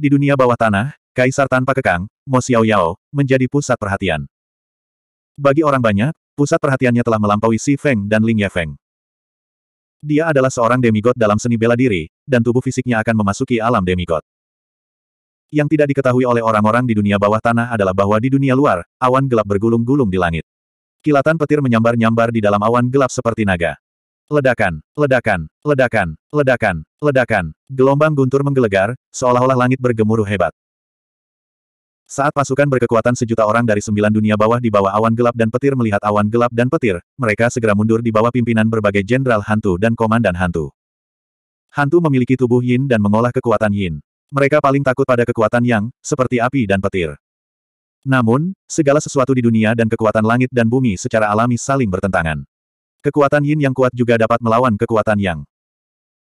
Di dunia bawah tanah, Kaisar tanpa kekang, Mo Xiao Yao, menjadi pusat perhatian. Bagi orang banyak, pusat perhatiannya telah melampaui Si Feng dan Ling Ye Feng. Dia adalah seorang demigod dalam seni bela diri, dan tubuh fisiknya akan memasuki alam demigod. Yang tidak diketahui oleh orang-orang di dunia bawah tanah adalah bahwa di dunia luar, awan gelap bergulung-gulung di langit. Kilatan petir menyambar-nyambar di dalam awan gelap seperti naga. Ledakan, ledakan, ledakan, ledakan, ledakan. Gelombang guntur menggelegar, seolah-olah langit bergemuruh hebat. Saat pasukan berkekuatan sejuta orang dari sembilan dunia bawah di bawah awan gelap dan petir melihat awan gelap dan petir, mereka segera mundur di bawah pimpinan berbagai jenderal hantu dan komandan hantu. Hantu memiliki tubuh yin dan mengolah kekuatan yin. Mereka paling takut pada kekuatan yang, seperti api dan petir. Namun, segala sesuatu di dunia dan kekuatan langit dan bumi secara alami saling bertentangan. Kekuatan yin yang kuat juga dapat melawan kekuatan yang.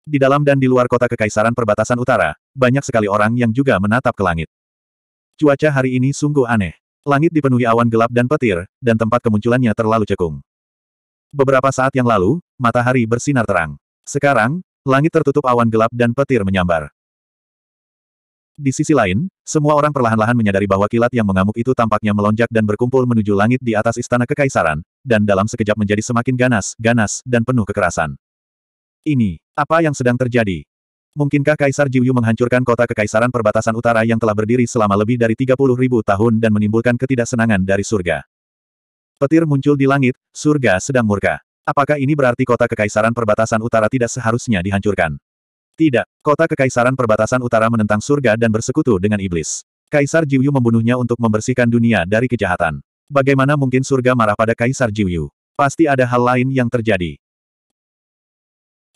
Di dalam dan di luar kota Kekaisaran Perbatasan Utara, banyak sekali orang yang juga menatap ke langit. Cuaca hari ini sungguh aneh. Langit dipenuhi awan gelap dan petir, dan tempat kemunculannya terlalu cekung. Beberapa saat yang lalu, matahari bersinar terang. Sekarang, langit tertutup awan gelap dan petir menyambar. Di sisi lain, semua orang perlahan-lahan menyadari bahwa kilat yang mengamuk itu tampaknya melonjak dan berkumpul menuju langit di atas istana kekaisaran, dan dalam sekejap menjadi semakin ganas, ganas, dan penuh kekerasan. Ini, apa yang sedang terjadi? Mungkinkah Kaisar Jiuyu menghancurkan kota Kekaisaran Perbatasan Utara yang telah berdiri selama lebih dari 30 ribu tahun dan menimbulkan ketidaksenangan dari surga? Petir muncul di langit, surga sedang murka. Apakah ini berarti kota Kekaisaran Perbatasan Utara tidak seharusnya dihancurkan? Tidak, kota Kekaisaran Perbatasan Utara menentang surga dan bersekutu dengan iblis. Kaisar Jiuyu membunuhnya untuk membersihkan dunia dari kejahatan. Bagaimana mungkin surga marah pada Kaisar Jiuyu? Pasti ada hal lain yang terjadi.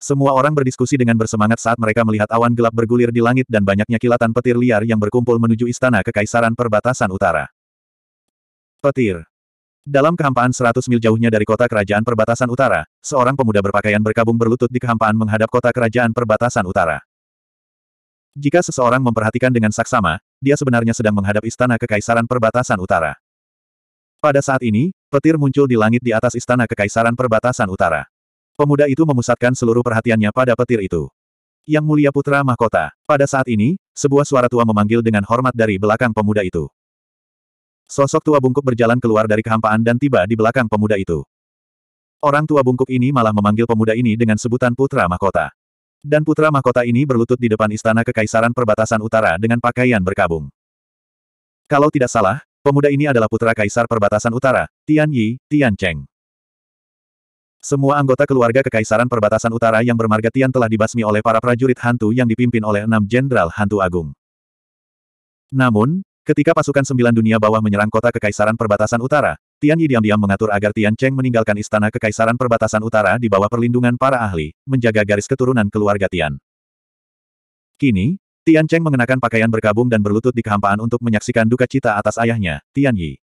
Semua orang berdiskusi dengan bersemangat saat mereka melihat awan gelap bergulir di langit dan banyaknya kilatan petir liar yang berkumpul menuju istana kekaisaran perbatasan utara. Petir. Dalam kehampaan 100 mil jauhnya dari kota kerajaan perbatasan utara, seorang pemuda berpakaian berkabung berlutut di kehampaan menghadap kota kerajaan perbatasan utara. Jika seseorang memperhatikan dengan saksama, dia sebenarnya sedang menghadap istana kekaisaran perbatasan utara. Pada saat ini, petir muncul di langit di atas istana kekaisaran perbatasan utara. Pemuda itu memusatkan seluruh perhatiannya pada petir itu. Yang Mulia Putra Mahkota, pada saat ini, sebuah suara tua memanggil dengan hormat dari belakang pemuda itu. Sosok tua bungkuk berjalan keluar dari kehampaan dan tiba di belakang pemuda itu. Orang tua bungkuk ini malah memanggil pemuda ini dengan sebutan Putra Mahkota. Dan putra mahkota ini berlutut di depan istana kekaisaran perbatasan utara dengan pakaian berkabung. Kalau tidak salah, Pemuda ini adalah putra Kaisar Perbatasan Utara, Tian Yi, Tian Cheng. Semua anggota keluarga Kekaisaran Perbatasan Utara yang bermarga Tian telah dibasmi oleh para prajurit hantu yang dipimpin oleh enam jenderal hantu agung. Namun, ketika pasukan sembilan dunia bawah menyerang kota Kekaisaran Perbatasan Utara, Tian Yi diam-diam mengatur agar Tian Cheng meninggalkan istana Kekaisaran Perbatasan Utara di bawah perlindungan para ahli, menjaga garis keturunan keluarga Tian. Kini, Tian Cheng mengenakan pakaian berkabung dan berlutut di kehampaan untuk menyaksikan duka cita atas ayahnya, Tian Yi.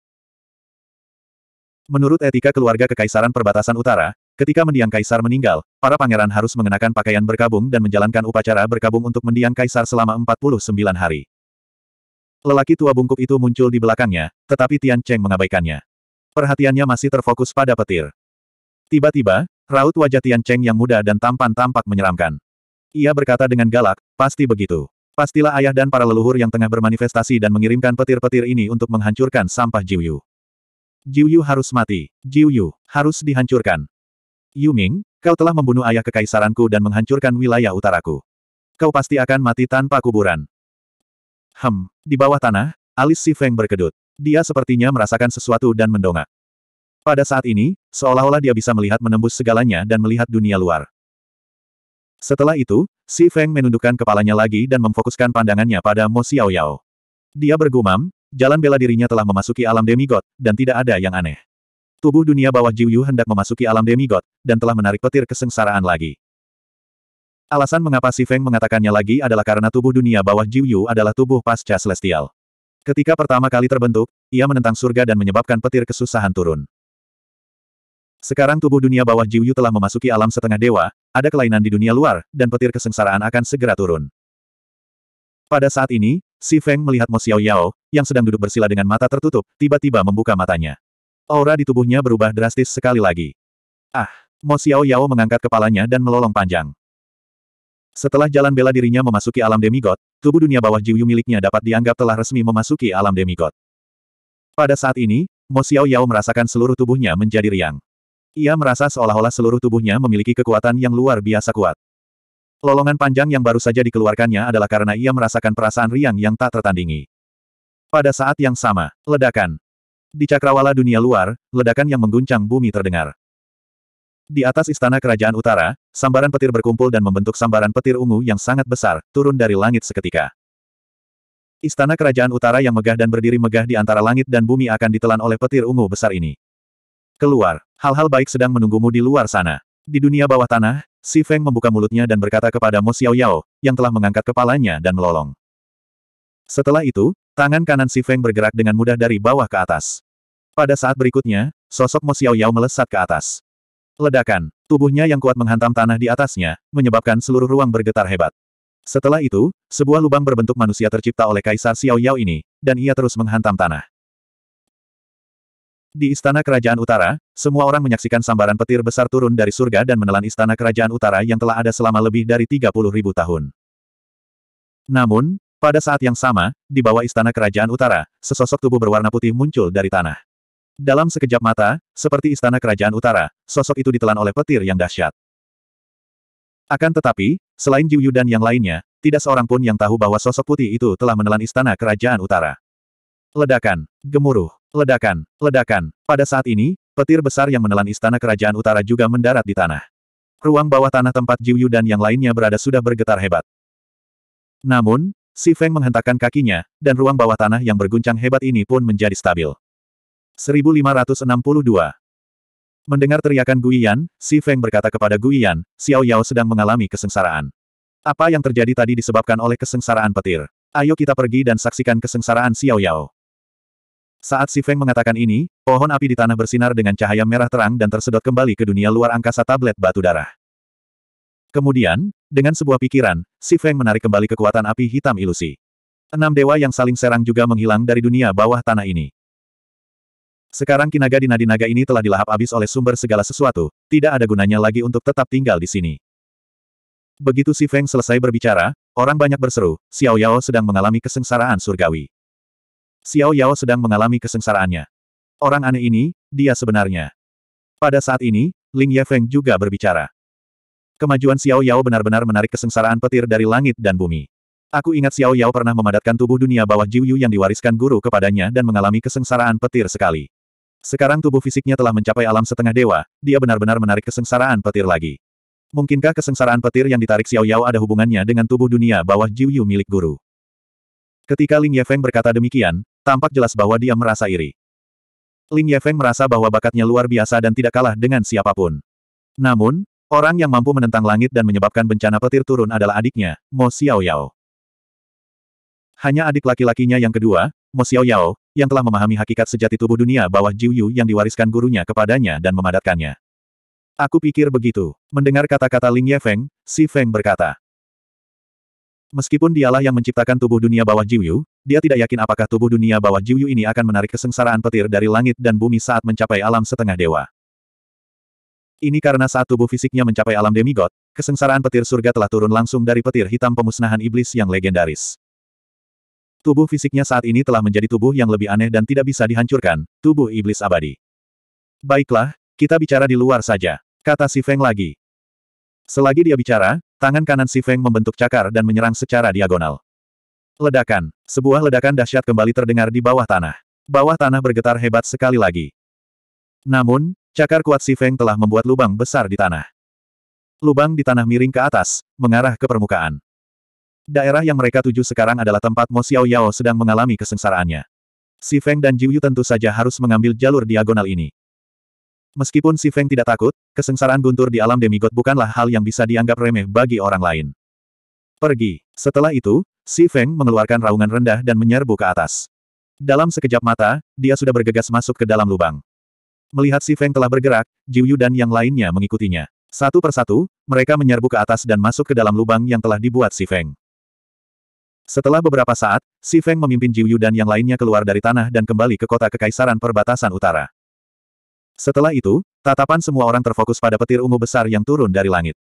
Menurut etika keluarga Kekaisaran Perbatasan Utara, ketika mendiang kaisar meninggal, para pangeran harus mengenakan pakaian berkabung dan menjalankan upacara berkabung untuk mendiang kaisar selama 49 hari. Lelaki tua bungkuk itu muncul di belakangnya, tetapi Tian Cheng mengabaikannya. Perhatiannya masih terfokus pada petir. Tiba-tiba, raut wajah Tian Cheng yang muda dan tampan tampak menyeramkan. Ia berkata dengan galak, pasti begitu. Pastilah ayah dan para leluhur yang tengah bermanifestasi dan mengirimkan petir-petir ini untuk menghancurkan sampah Jiuyu. Jiuyu harus mati. Jiuyu harus dihancurkan. Yu Ming, kau telah membunuh ayah kekaisaranku dan menghancurkan wilayah utaraku. Kau pasti akan mati tanpa kuburan. Hem, di bawah tanah, alis Si Feng berkedut. Dia sepertinya merasakan sesuatu dan mendongak. Pada saat ini, seolah-olah dia bisa melihat menembus segalanya dan melihat dunia luar. Setelah itu, Si Feng menundukkan kepalanya lagi dan memfokuskan pandangannya pada Mo Xiaoyao. Dia bergumam, jalan bela dirinya telah memasuki alam demigod, dan tidak ada yang aneh. Tubuh dunia bawah Jiu Yu hendak memasuki alam demigod, dan telah menarik petir kesengsaraan lagi. Alasan mengapa Si Feng mengatakannya lagi adalah karena tubuh dunia bawah Jiu Yu adalah tubuh pasca celestial. Ketika pertama kali terbentuk, ia menentang surga dan menyebabkan petir kesusahan turun. Sekarang tubuh dunia bawah Jiu Yu telah memasuki alam setengah dewa, ada kelainan di dunia luar, dan petir kesengsaraan akan segera turun. Pada saat ini, Si Feng melihat Mo Xiao Yao, yang sedang duduk bersila dengan mata tertutup, tiba-tiba membuka matanya. Aura di tubuhnya berubah drastis sekali lagi. Ah, Mo Xiao Yao mengangkat kepalanya dan melolong panjang. Setelah jalan bela dirinya memasuki alam demigod, tubuh dunia bawah Jiuyu miliknya dapat dianggap telah resmi memasuki alam demigod. Pada saat ini, Mo Xiao Yao merasakan seluruh tubuhnya menjadi riang. Ia merasa seolah-olah seluruh tubuhnya memiliki kekuatan yang luar biasa kuat. Lolongan panjang yang baru saja dikeluarkannya adalah karena ia merasakan perasaan riang yang tak tertandingi. Pada saat yang sama, ledakan. Di cakrawala dunia luar, ledakan yang mengguncang bumi terdengar. Di atas istana kerajaan utara, sambaran petir berkumpul dan membentuk sambaran petir ungu yang sangat besar, turun dari langit seketika. Istana kerajaan utara yang megah dan berdiri megah di antara langit dan bumi akan ditelan oleh petir ungu besar ini. Keluar. Hal-hal baik sedang menunggumu di luar sana. Di dunia bawah tanah, Si Feng membuka mulutnya dan berkata kepada Mo Xiao Yao yang telah mengangkat kepalanya dan melolong. Setelah itu, tangan kanan Si Feng bergerak dengan mudah dari bawah ke atas. Pada saat berikutnya, sosok Mo Xiao Yao melesat ke atas. Ledakan, tubuhnya yang kuat menghantam tanah di atasnya, menyebabkan seluruh ruang bergetar hebat. Setelah itu, sebuah lubang berbentuk manusia tercipta oleh Kaisar Xiao Yao ini, dan ia terus menghantam tanah. Di Istana Kerajaan Utara, semua orang menyaksikan sambaran petir besar turun dari surga dan menelan Istana Kerajaan Utara yang telah ada selama lebih dari 30 ribu tahun. Namun, pada saat yang sama, di bawah Istana Kerajaan Utara, sesosok tubuh berwarna putih muncul dari tanah. Dalam sekejap mata, seperti Istana Kerajaan Utara, sosok itu ditelan oleh petir yang dahsyat. Akan tetapi, selain Jiu Yu dan yang lainnya, tidak seorang pun yang tahu bahwa sosok putih itu telah menelan Istana Kerajaan Utara. Ledakan, gemuruh, Ledakan, ledakan. Pada saat ini, petir besar yang menelan istana kerajaan utara juga mendarat di tanah. Ruang bawah tanah tempat Jiu Yu dan yang lainnya berada sudah bergetar hebat. Namun, Si Feng menghentakkan kakinya, dan ruang bawah tanah yang berguncang hebat ini pun menjadi stabil. 1562 Mendengar teriakan Guiyan, Si Feng berkata kepada Guiyan, Xiao Yao sedang mengalami kesengsaraan. Apa yang terjadi tadi disebabkan oleh kesengsaraan petir. Ayo kita pergi dan saksikan kesengsaraan Xiao Yao. Saat Si Feng mengatakan ini, pohon api di tanah bersinar dengan cahaya merah terang dan tersedot kembali ke dunia luar angkasa tablet batu darah. Kemudian, dengan sebuah pikiran, Si Feng menarik kembali kekuatan api hitam ilusi. Enam dewa yang saling serang juga menghilang dari dunia bawah tanah ini. Sekarang kinaga di nadi-naga ini telah dilahap habis oleh sumber segala sesuatu, tidak ada gunanya lagi untuk tetap tinggal di sini. Begitu Si Feng selesai berbicara, orang banyak berseru, Xiao Yao sedang mengalami kesengsaraan surgawi. Xiao Yao sedang mengalami kesengsaraannya. Orang aneh ini, dia sebenarnya. Pada saat ini, Ling Yefeng juga berbicara. Kemajuan Xiao Yao benar-benar menarik kesengsaraan petir dari langit dan bumi. Aku ingat Xiao Yao pernah memadatkan tubuh dunia bawah Jiu Yu yang diwariskan guru kepadanya dan mengalami kesengsaraan petir sekali. Sekarang tubuh fisiknya telah mencapai alam setengah dewa, dia benar-benar menarik kesengsaraan petir lagi. Mungkinkah kesengsaraan petir yang ditarik Xiao Yao ada hubungannya dengan tubuh dunia bawah Jiu Yu milik guru? Ketika Ling Yefeng berkata demikian, Tampak jelas bahwa dia merasa iri. Ling Yefeng merasa bahwa bakatnya luar biasa dan tidak kalah dengan siapapun. Namun, orang yang mampu menentang langit dan menyebabkan bencana petir turun adalah adiknya, Mo Yao. Hanya adik laki-lakinya yang kedua, Mo Yao, yang telah memahami hakikat sejati tubuh dunia bawah Jiu Yu yang diwariskan gurunya kepadanya dan memadatkannya. Aku pikir begitu. Mendengar kata-kata Ling Yefeng, Si Feng berkata. Meskipun dialah yang menciptakan tubuh dunia bawah Jiuyu, dia tidak yakin apakah tubuh dunia bawah Jiuyu ini akan menarik kesengsaraan petir dari langit dan bumi saat mencapai alam setengah dewa. Ini karena saat tubuh fisiknya mencapai alam demigod, kesengsaraan petir surga telah turun langsung dari petir hitam pemusnahan iblis yang legendaris. Tubuh fisiknya saat ini telah menjadi tubuh yang lebih aneh dan tidak bisa dihancurkan, tubuh iblis abadi. Baiklah, kita bicara di luar saja, kata si Feng lagi. Selagi dia bicara, Tangan kanan Si Feng membentuk cakar dan menyerang secara diagonal. Ledakan. Sebuah ledakan dahsyat kembali terdengar di bawah tanah. Bawah tanah bergetar hebat sekali lagi. Namun, cakar kuat Si Feng telah membuat lubang besar di tanah. Lubang di tanah miring ke atas, mengarah ke permukaan. Daerah yang mereka tuju sekarang adalah tempat Mo Xiao Yao sedang mengalami kesengsaraannya. Si Feng dan Jiuyu tentu saja harus mengambil jalur diagonal ini. Meskipun Si Feng tidak takut, kesengsaraan guntur di alam demigod bukanlah hal yang bisa dianggap remeh bagi orang lain. Pergi. Setelah itu, Si Feng mengeluarkan raungan rendah dan menyerbu ke atas. Dalam sekejap mata, dia sudah bergegas masuk ke dalam lubang. Melihat Si Feng telah bergerak, Jiu dan yang lainnya mengikutinya. Satu persatu, mereka menyerbu ke atas dan masuk ke dalam lubang yang telah dibuat Si Feng. Setelah beberapa saat, Si Feng memimpin Jiu dan yang lainnya keluar dari tanah dan kembali ke kota Kekaisaran Perbatasan Utara. Setelah itu, tatapan semua orang terfokus pada petir ungu besar yang turun dari langit.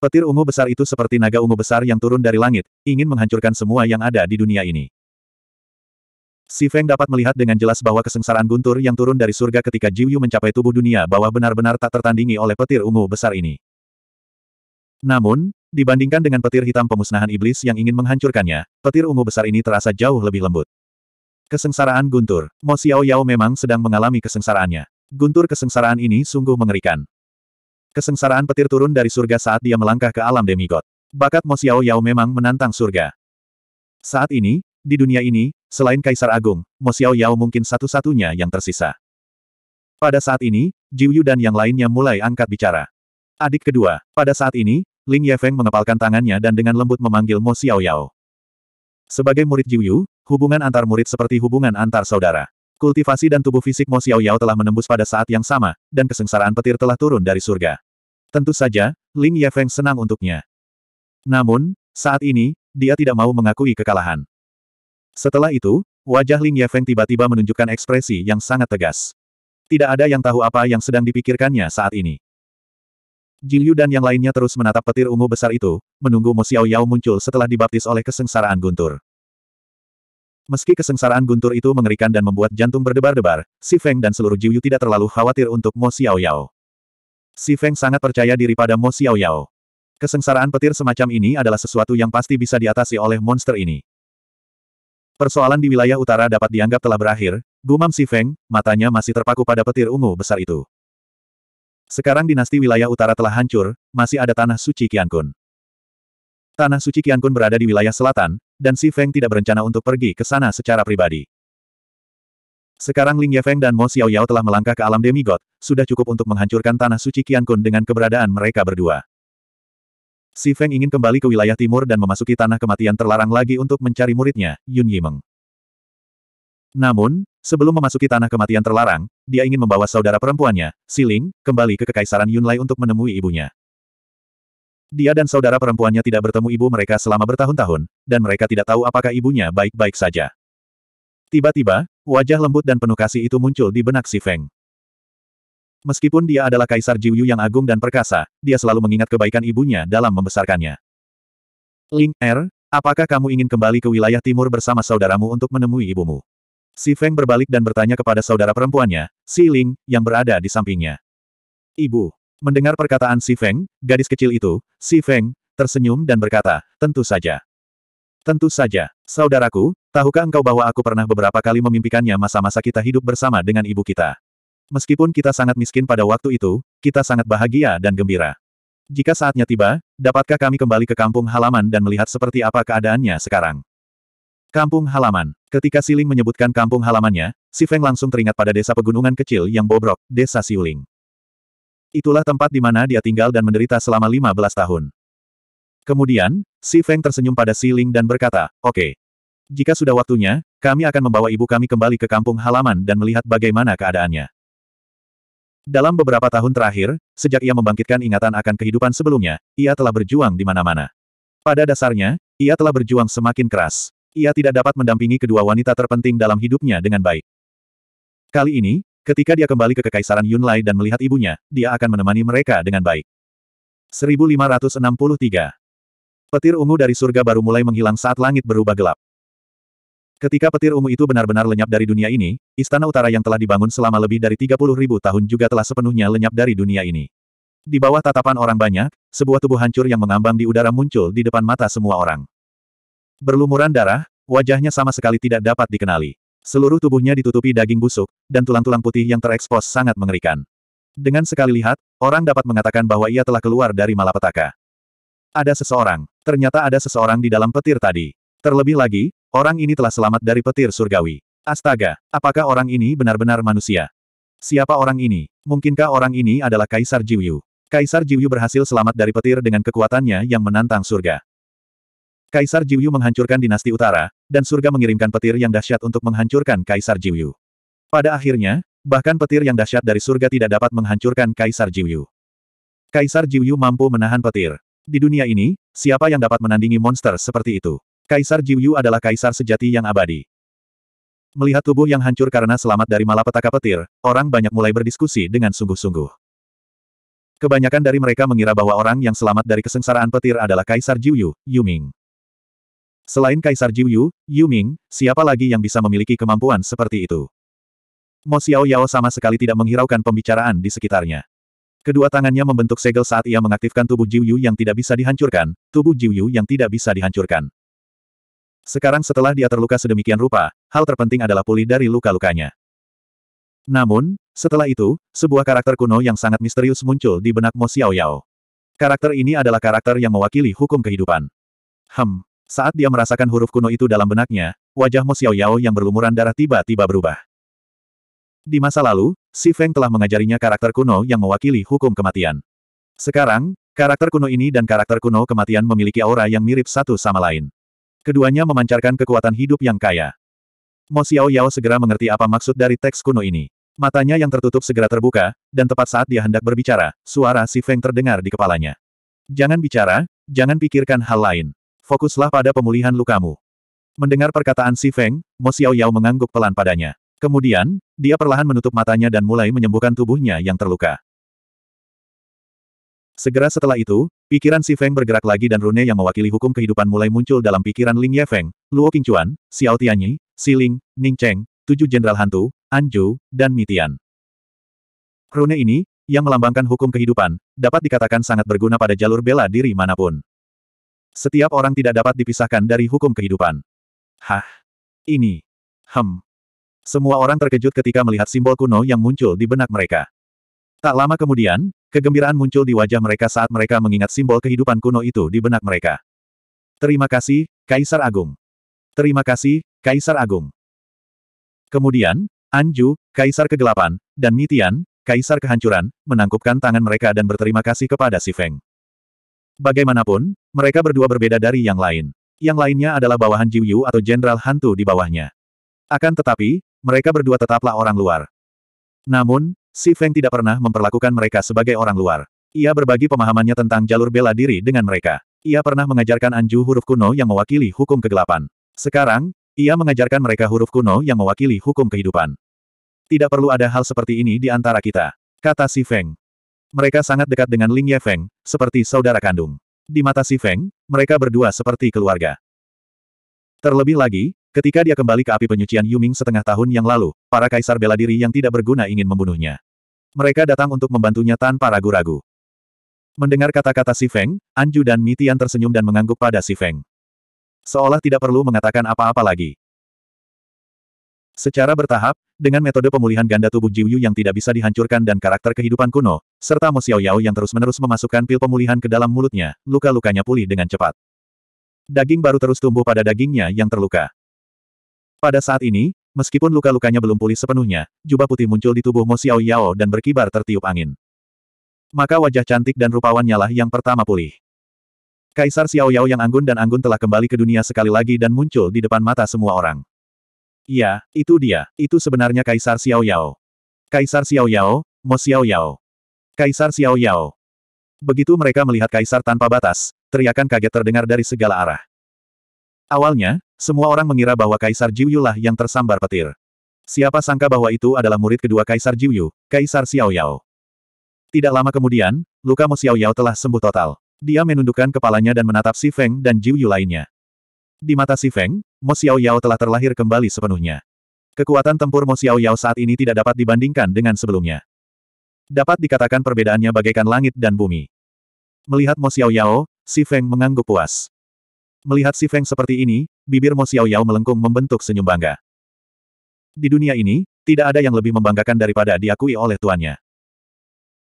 Petir ungu besar itu seperti naga ungu besar yang turun dari langit, ingin menghancurkan semua yang ada di dunia ini. Si Feng dapat melihat dengan jelas bahwa kesengsaraan guntur yang turun dari surga ketika Ji Yu mencapai tubuh dunia bahwa benar-benar tak tertandingi oleh petir ungu besar ini. Namun, dibandingkan dengan petir hitam pemusnahan iblis yang ingin menghancurkannya, petir ungu besar ini terasa jauh lebih lembut. Kesengsaraan guntur, Mo Xiao Yao memang sedang mengalami kesengsaraannya. Guntur kesengsaraan ini sungguh mengerikan. Kesengsaraan petir turun dari surga saat dia melangkah ke alam demigod. Bakat Mo Xiao Yao memang menantang surga. Saat ini, di dunia ini, selain Kaisar Agung, Mo Xiao Yao mungkin satu-satunya yang tersisa. Pada saat ini, Jiu Yu dan yang lainnya mulai angkat bicara. Adik kedua, pada saat ini, Ling Yefeng mengepalkan tangannya dan dengan lembut memanggil Mo Xiao Yao. Sebagai murid Jiu Yu, hubungan antar murid seperti hubungan antar saudara. Kultivasi dan tubuh fisik Mo Yao telah menembus pada saat yang sama, dan kesengsaraan petir telah turun dari surga. Tentu saja, Ling Yefeng senang untuknya. Namun, saat ini, dia tidak mau mengakui kekalahan. Setelah itu, wajah Ling Yefeng tiba-tiba menunjukkan ekspresi yang sangat tegas. Tidak ada yang tahu apa yang sedang dipikirkannya saat ini. Jilyu dan yang lainnya terus menatap petir ungu besar itu, menunggu Mo Yao muncul setelah dibaptis oleh kesengsaraan guntur. Meski kesengsaraan guntur itu mengerikan dan membuat jantung berdebar-debar, Si Feng dan seluruh Jiuyu tidak terlalu khawatir untuk Mo Xiaoyao. Si Feng sangat percaya diri pada Mo Xiaoyao. Kesengsaraan petir semacam ini adalah sesuatu yang pasti bisa diatasi oleh monster ini. Persoalan di wilayah utara dapat dianggap telah berakhir, gumam Si Feng, matanya masih terpaku pada petir ungu besar itu. Sekarang dinasti wilayah utara telah hancur, masih ada tanah suci Kiankun. Tanah suci Kiankun berada di wilayah selatan, dan Si Feng tidak berencana untuk pergi ke sana secara pribadi. Sekarang Ling Yefeng dan Mo Xiao Yao telah melangkah ke alam demigod, sudah cukup untuk menghancurkan tanah suci Qian Kun dengan keberadaan mereka berdua. Si Feng ingin kembali ke wilayah timur dan memasuki tanah kematian terlarang lagi untuk mencari muridnya, Yun Yimeng. Namun, sebelum memasuki tanah kematian terlarang, dia ingin membawa saudara perempuannya, Si Ling, kembali ke Kekaisaran Yunlai untuk menemui ibunya. Dia dan saudara perempuannya tidak bertemu ibu mereka selama bertahun-tahun, dan mereka tidak tahu apakah ibunya baik-baik saja. Tiba-tiba, wajah lembut dan penuh kasih itu muncul di benak si Feng. Meskipun dia adalah Kaisar Jiuyu yang agung dan perkasa, dia selalu mengingat kebaikan ibunya dalam membesarkannya. Ling Er, apakah kamu ingin kembali ke wilayah timur bersama saudaramu untuk menemui ibumu? Si Feng berbalik dan bertanya kepada saudara perempuannya, Si Ling, yang berada di sampingnya. Ibu. Mendengar perkataan Si Feng, gadis kecil itu, Si Feng, tersenyum dan berkata, tentu saja. Tentu saja, saudaraku, tahukah engkau bahwa aku pernah beberapa kali memimpikannya masa-masa kita hidup bersama dengan ibu kita. Meskipun kita sangat miskin pada waktu itu, kita sangat bahagia dan gembira. Jika saatnya tiba, dapatkah kami kembali ke kampung halaman dan melihat seperti apa keadaannya sekarang? Kampung halaman. Ketika Siling menyebutkan kampung halamannya, Si Feng langsung teringat pada desa pegunungan kecil yang bobrok, desa Siuling. Itulah tempat di mana dia tinggal dan menderita selama 15 tahun. Kemudian, Si Feng tersenyum pada Si Ling dan berkata, Oke. Okay. Jika sudah waktunya, kami akan membawa ibu kami kembali ke kampung halaman dan melihat bagaimana keadaannya. Dalam beberapa tahun terakhir, sejak ia membangkitkan ingatan akan kehidupan sebelumnya, ia telah berjuang di mana-mana. Pada dasarnya, ia telah berjuang semakin keras. Ia tidak dapat mendampingi kedua wanita terpenting dalam hidupnya dengan baik. Kali ini, Ketika dia kembali ke Kekaisaran Yunlai dan melihat ibunya, dia akan menemani mereka dengan baik. 1563 Petir ungu dari surga baru mulai menghilang saat langit berubah gelap. Ketika petir ungu itu benar-benar lenyap dari dunia ini, istana utara yang telah dibangun selama lebih dari 30.000 tahun juga telah sepenuhnya lenyap dari dunia ini. Di bawah tatapan orang banyak, sebuah tubuh hancur yang mengambang di udara muncul di depan mata semua orang. Berlumuran darah, wajahnya sama sekali tidak dapat dikenali. Seluruh tubuhnya ditutupi daging busuk, dan tulang-tulang putih yang terekspos sangat mengerikan. Dengan sekali lihat, orang dapat mengatakan bahwa ia telah keluar dari malapetaka. Ada seseorang. Ternyata ada seseorang di dalam petir tadi. Terlebih lagi, orang ini telah selamat dari petir surgawi. Astaga, apakah orang ini benar-benar manusia? Siapa orang ini? Mungkinkah orang ini adalah Kaisar Jiuyu? Kaisar Jiuyu berhasil selamat dari petir dengan kekuatannya yang menantang surga. Kaisar Jiuyu menghancurkan dinasti utara, dan surga mengirimkan petir yang dahsyat untuk menghancurkan Kaisar Jiuyu. Pada akhirnya, bahkan petir yang dahsyat dari surga tidak dapat menghancurkan Kaisar Jiuyu. Kaisar Jiuyu mampu menahan petir. Di dunia ini, siapa yang dapat menandingi monster seperti itu? Kaisar Jiuyu adalah kaisar sejati yang abadi. Melihat tubuh yang hancur karena selamat dari malapetaka petir, orang banyak mulai berdiskusi dengan sungguh-sungguh. Kebanyakan dari mereka mengira bahwa orang yang selamat dari kesengsaraan petir adalah Kaisar Yu Yuming. Selain Kaisar Jiuyu, Yu, Ming, siapa lagi yang bisa memiliki kemampuan seperti itu? Mo Xiao Yao sama sekali tidak menghiraukan pembicaraan di sekitarnya. Kedua tangannya membentuk segel saat ia mengaktifkan tubuh Jiuyu yang tidak bisa dihancurkan, tubuh Jiuyu yang tidak bisa dihancurkan. Sekarang setelah dia terluka sedemikian rupa, hal terpenting adalah pulih dari luka-lukanya. Namun, setelah itu, sebuah karakter kuno yang sangat misterius muncul di benak Mo Xiao Yao. Karakter ini adalah karakter yang mewakili hukum kehidupan. Hmm. Saat dia merasakan huruf kuno itu dalam benaknya, wajah Mo Xiao Yao yang berlumuran darah tiba-tiba berubah. Di masa lalu, Si Feng telah mengajarinya karakter kuno yang mewakili hukum kematian. Sekarang, karakter kuno ini dan karakter kuno kematian memiliki aura yang mirip satu sama lain. Keduanya memancarkan kekuatan hidup yang kaya. Mo Xiao Yao segera mengerti apa maksud dari teks kuno ini. Matanya yang tertutup segera terbuka, dan tepat saat dia hendak berbicara, suara Si Feng terdengar di kepalanya. Jangan bicara, jangan pikirkan hal lain fokuslah pada pemulihan lukamu. Mendengar perkataan Si Feng, Mo Xiao Yao mengangguk pelan padanya. Kemudian, dia perlahan menutup matanya dan mulai menyembuhkan tubuhnya yang terluka. Segera setelah itu, pikiran Si Feng bergerak lagi dan rune yang mewakili hukum kehidupan mulai muncul dalam pikiran Ling Ye Feng, Luo Qingchuan, Xiao Tianyi, Si Ling, Ning Cheng, tujuh jenderal hantu, Anju, dan Mitian. Rune ini, yang melambangkan hukum kehidupan, dapat dikatakan sangat berguna pada jalur bela diri manapun. Setiap orang tidak dapat dipisahkan dari hukum kehidupan. Hah? Ini. Hem. Semua orang terkejut ketika melihat simbol kuno yang muncul di benak mereka. Tak lama kemudian, kegembiraan muncul di wajah mereka saat mereka mengingat simbol kehidupan kuno itu di benak mereka. Terima kasih, Kaisar Agung. Terima kasih, Kaisar Agung. Kemudian, Anju, Kaisar Kegelapan, dan Mitian, Kaisar Kehancuran, menangkupkan tangan mereka dan berterima kasih kepada Si Feng. Bagaimanapun, mereka berdua berbeda dari yang lain. Yang lainnya adalah bawahan Jiu Yu atau Jenderal Hantu di bawahnya. Akan tetapi, mereka berdua tetaplah orang luar. Namun, Si Feng tidak pernah memperlakukan mereka sebagai orang luar. Ia berbagi pemahamannya tentang jalur bela diri dengan mereka. Ia pernah mengajarkan Anju huruf kuno yang mewakili hukum kegelapan. Sekarang, ia mengajarkan mereka huruf kuno yang mewakili hukum kehidupan. Tidak perlu ada hal seperti ini di antara kita, kata Si Feng. Mereka sangat dekat dengan Ling Ye Feng, seperti saudara kandung. Di mata Si Feng, mereka berdua seperti keluarga. Terlebih lagi, ketika dia kembali ke api penyucian Yuming setengah tahun yang lalu, para kaisar bela diri yang tidak berguna ingin membunuhnya. Mereka datang untuk membantunya tanpa ragu-ragu. Mendengar kata-kata Si Feng, Anju dan Mitian tersenyum dan mengangguk pada Si Feng. Seolah tidak perlu mengatakan apa-apa lagi. Secara bertahap, dengan metode pemulihan ganda tubuh Jiuyu yang tidak bisa dihancurkan dan karakter kehidupan kuno, serta Mo Xiaoyao yang terus-menerus memasukkan pil pemulihan ke dalam mulutnya, luka-lukanya pulih dengan cepat. Daging baru terus tumbuh pada dagingnya yang terluka. Pada saat ini, meskipun luka-lukanya belum pulih sepenuhnya, jubah putih muncul di tubuh Mo Xiaoyao dan berkibar tertiup angin. Maka wajah cantik dan rupawannya lah yang pertama pulih. Kaisar Xiaoyao yang anggun dan anggun telah kembali ke dunia sekali lagi dan muncul di depan mata semua orang. Iya, itu dia. Itu sebenarnya Kaisar Xiao Yao. Kaisar Xiao Yao, Mo Xiao Yao. Kaisar Xiao Yao. Begitu mereka melihat Kaisar tanpa batas, teriakan kaget terdengar dari segala arah. Awalnya, semua orang mengira bahwa Kaisar Jiuyu lah yang tersambar petir. Siapa sangka bahwa itu adalah murid kedua Kaisar Jiuyu, Kaisar Xiao Yao. Tidak lama kemudian, luka Mo Xiao Yao telah sembuh total. Dia menundukkan kepalanya dan menatap Si Feng dan Jiuyu lainnya. Di mata Si Feng, Mo Yao telah terlahir kembali sepenuhnya. Kekuatan tempur Mo Yao saat ini tidak dapat dibandingkan dengan sebelumnya. Dapat dikatakan perbedaannya bagaikan langit dan bumi. Melihat Mo Yao, Si Feng mengangguk puas. Melihat Si Feng seperti ini, bibir Mo Yao melengkung membentuk senyum bangga. Di dunia ini, tidak ada yang lebih membanggakan daripada diakui oleh tuannya.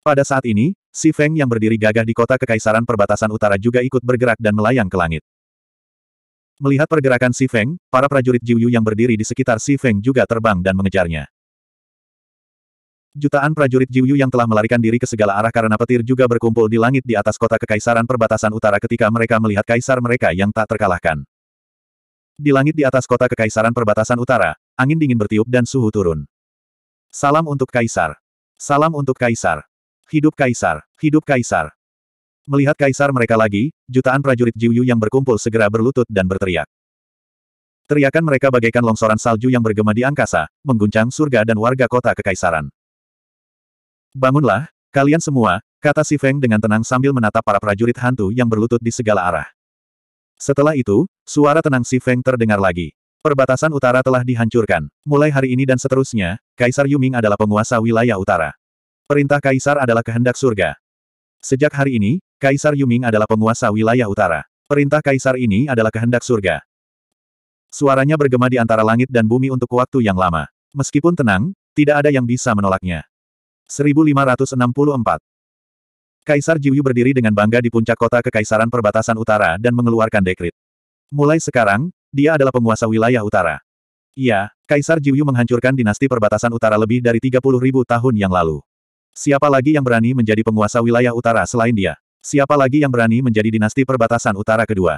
Pada saat ini, Si Feng yang berdiri gagah di kota Kekaisaran Perbatasan Utara juga ikut bergerak dan melayang ke langit. Melihat pergerakan Si Feng, para prajurit Jiuyu yang berdiri di sekitar Si Feng juga terbang dan mengejarnya. Jutaan prajurit Jiuyu yang telah melarikan diri ke segala arah karena petir juga berkumpul di langit di atas kota Kekaisaran Perbatasan Utara ketika mereka melihat kaisar mereka yang tak terkalahkan. Di langit di atas kota Kekaisaran Perbatasan Utara, angin dingin bertiup dan suhu turun. Salam untuk Kaisar. Salam untuk Kaisar. Hidup Kaisar. Hidup Kaisar. Melihat kaisar mereka lagi, jutaan prajurit Jiuyu yang berkumpul segera berlutut dan berteriak. Teriakan mereka bagaikan longsoran salju yang bergema di angkasa, mengguncang surga dan warga kota kekaisaran. Bangunlah, kalian semua, kata Si Feng dengan tenang sambil menatap para prajurit hantu yang berlutut di segala arah. Setelah itu, suara tenang Si Feng terdengar lagi. Perbatasan utara telah dihancurkan. Mulai hari ini dan seterusnya, Kaisar Yuming adalah penguasa wilayah utara. Perintah Kaisar adalah kehendak surga. Sejak hari ini, Kaisar Yuming adalah penguasa wilayah utara. Perintah Kaisar ini adalah kehendak surga. Suaranya bergema di antara langit dan bumi untuk waktu yang lama. Meskipun tenang, tidak ada yang bisa menolaknya. 1564 Kaisar Jiuyu berdiri dengan bangga di puncak kota Kekaisaran Perbatasan Utara dan mengeluarkan dekrit. Mulai sekarang, dia adalah penguasa wilayah utara. Iya, Kaisar Jiuyu menghancurkan dinasti perbatasan utara lebih dari 30.000 tahun yang lalu. Siapa lagi yang berani menjadi penguasa wilayah utara selain dia? Siapa lagi yang berani menjadi dinasti perbatasan utara kedua?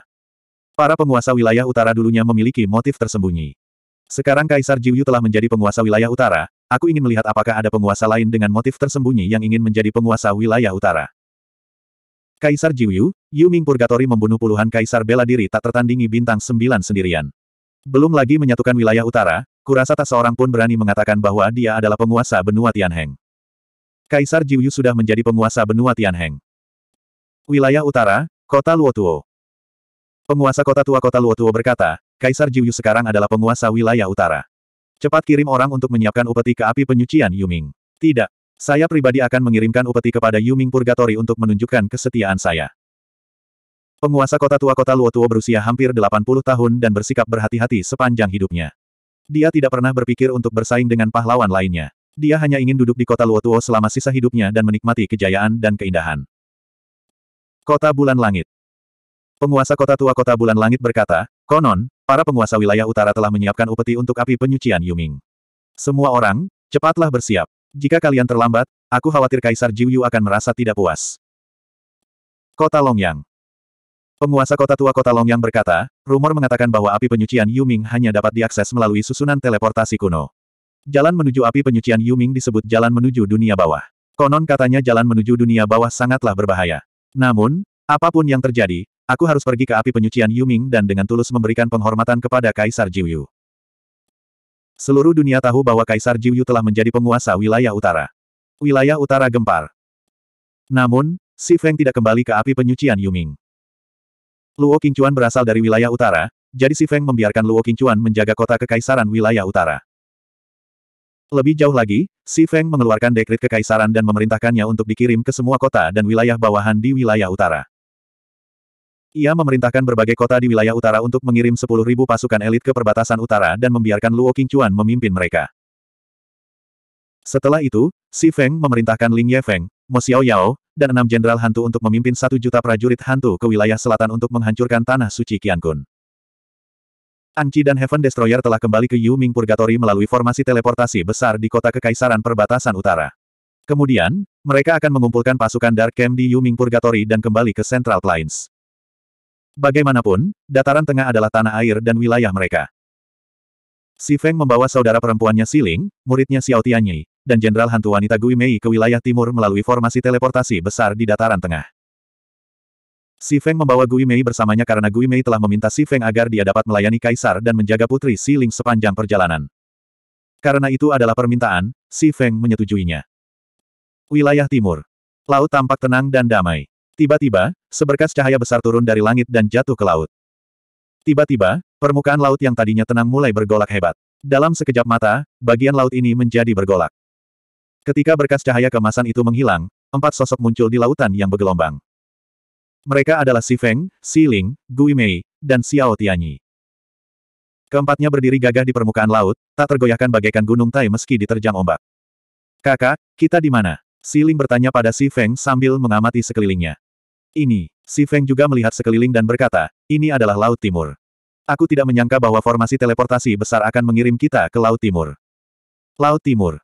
Para penguasa wilayah utara dulunya memiliki motif tersembunyi. Sekarang Kaisar Jiuyu telah menjadi penguasa wilayah utara, aku ingin melihat apakah ada penguasa lain dengan motif tersembunyi yang ingin menjadi penguasa wilayah utara. Kaisar Jiuyu, Yu Ming Purgatory membunuh puluhan kaisar bela diri tak tertandingi bintang sembilan sendirian. Belum lagi menyatukan wilayah utara, kurasa tak seorang pun berani mengatakan bahwa dia adalah penguasa benua Tianheng. Kaisar Jiuyu sudah menjadi penguasa benua Tianheng. Wilayah utara, kota Luotuo. Penguasa kota tua kota Luotuo berkata, Kaisar Jiuyu sekarang adalah penguasa wilayah utara. Cepat kirim orang untuk menyiapkan upeti ke api penyucian Yuming. Tidak. Saya pribadi akan mengirimkan upeti kepada Yuming Purgatory untuk menunjukkan kesetiaan saya. Penguasa kota tua kota Luotuo berusia hampir 80 tahun dan bersikap berhati-hati sepanjang hidupnya. Dia tidak pernah berpikir untuk bersaing dengan pahlawan lainnya. Dia hanya ingin duduk di kota Luotuo selama sisa hidupnya dan menikmati kejayaan dan keindahan. Kota Bulan Langit Penguasa kota tua kota Bulan Langit berkata, konon, para penguasa wilayah utara telah menyiapkan upeti untuk api penyucian Yuming. Semua orang, cepatlah bersiap. Jika kalian terlambat, aku khawatir Kaisar Jiuyu akan merasa tidak puas. Kota Longyang Penguasa kota tua kota Longyang berkata, rumor mengatakan bahwa api penyucian Yuming hanya dapat diakses melalui susunan teleportasi kuno. Jalan menuju api penyucian Yuming disebut jalan menuju dunia bawah. Konon katanya jalan menuju dunia bawah sangatlah berbahaya. Namun, apapun yang terjadi, aku harus pergi ke api penyucian Yuming dan dengan tulus memberikan penghormatan kepada Kaisar Jiuyu. Seluruh dunia tahu bahwa Kaisar Jiuyu telah menjadi penguasa wilayah utara. Wilayah utara gempar. Namun, Si Feng tidak kembali ke api penyucian Yuming. Luo Qingchuan berasal dari wilayah utara, jadi Si Feng membiarkan Luo Qingchuan menjaga kota kekaisaran wilayah utara. Lebih jauh lagi, Si Feng mengeluarkan dekrit kekaisaran dan memerintahkannya untuk dikirim ke semua kota dan wilayah bawahan di wilayah utara. Ia memerintahkan berbagai kota di wilayah utara untuk mengirim 10.000 pasukan elit ke perbatasan utara dan membiarkan Luo Qingchuan memimpin mereka. Setelah itu, Si Feng memerintahkan Ling Yefeng, Mo Xiao Yao, dan enam jenderal hantu untuk memimpin satu juta prajurit hantu ke wilayah selatan untuk menghancurkan tanah suci Qiankun. Anci dan Heaven Destroyer telah kembali ke Yuming Ming Purgatory melalui formasi teleportasi besar di kota Kekaisaran Perbatasan Utara. Kemudian, mereka akan mengumpulkan pasukan Dark Camp di Yuming Ming Purgatory dan kembali ke Central Plains. Bagaimanapun, dataran tengah adalah tanah air dan wilayah mereka. Si Feng membawa saudara perempuannya Si Ling, muridnya Xiao Tianyi, dan Jenderal Hantu Wanita Gui Mei ke wilayah timur melalui formasi teleportasi besar di dataran tengah. Si Feng membawa Gui Mei bersamanya karena Gui Mei telah meminta Si Feng agar dia dapat melayani kaisar dan menjaga putri Si Ling sepanjang perjalanan. Karena itu adalah permintaan, Si Feng menyetujuinya. Wilayah Timur. Laut tampak tenang dan damai. Tiba-tiba, seberkas cahaya besar turun dari langit dan jatuh ke laut. Tiba-tiba, permukaan laut yang tadinya tenang mulai bergolak hebat. Dalam sekejap mata, bagian laut ini menjadi bergolak. Ketika berkas cahaya kemasan itu menghilang, empat sosok muncul di lautan yang bergelombang. Mereka adalah Si Feng, Si Ling, Gui Mei, dan Xiao Tianyi. Keempatnya berdiri gagah di permukaan laut, tak tergoyahkan bagaikan gunung Tai meski diterjang ombak. Kakak, kita di mana? Si Ling bertanya pada Si Feng sambil mengamati sekelilingnya. Ini, Si Feng juga melihat sekeliling dan berkata, ini adalah Laut Timur. Aku tidak menyangka bahwa formasi teleportasi besar akan mengirim kita ke Laut Timur. Laut Timur.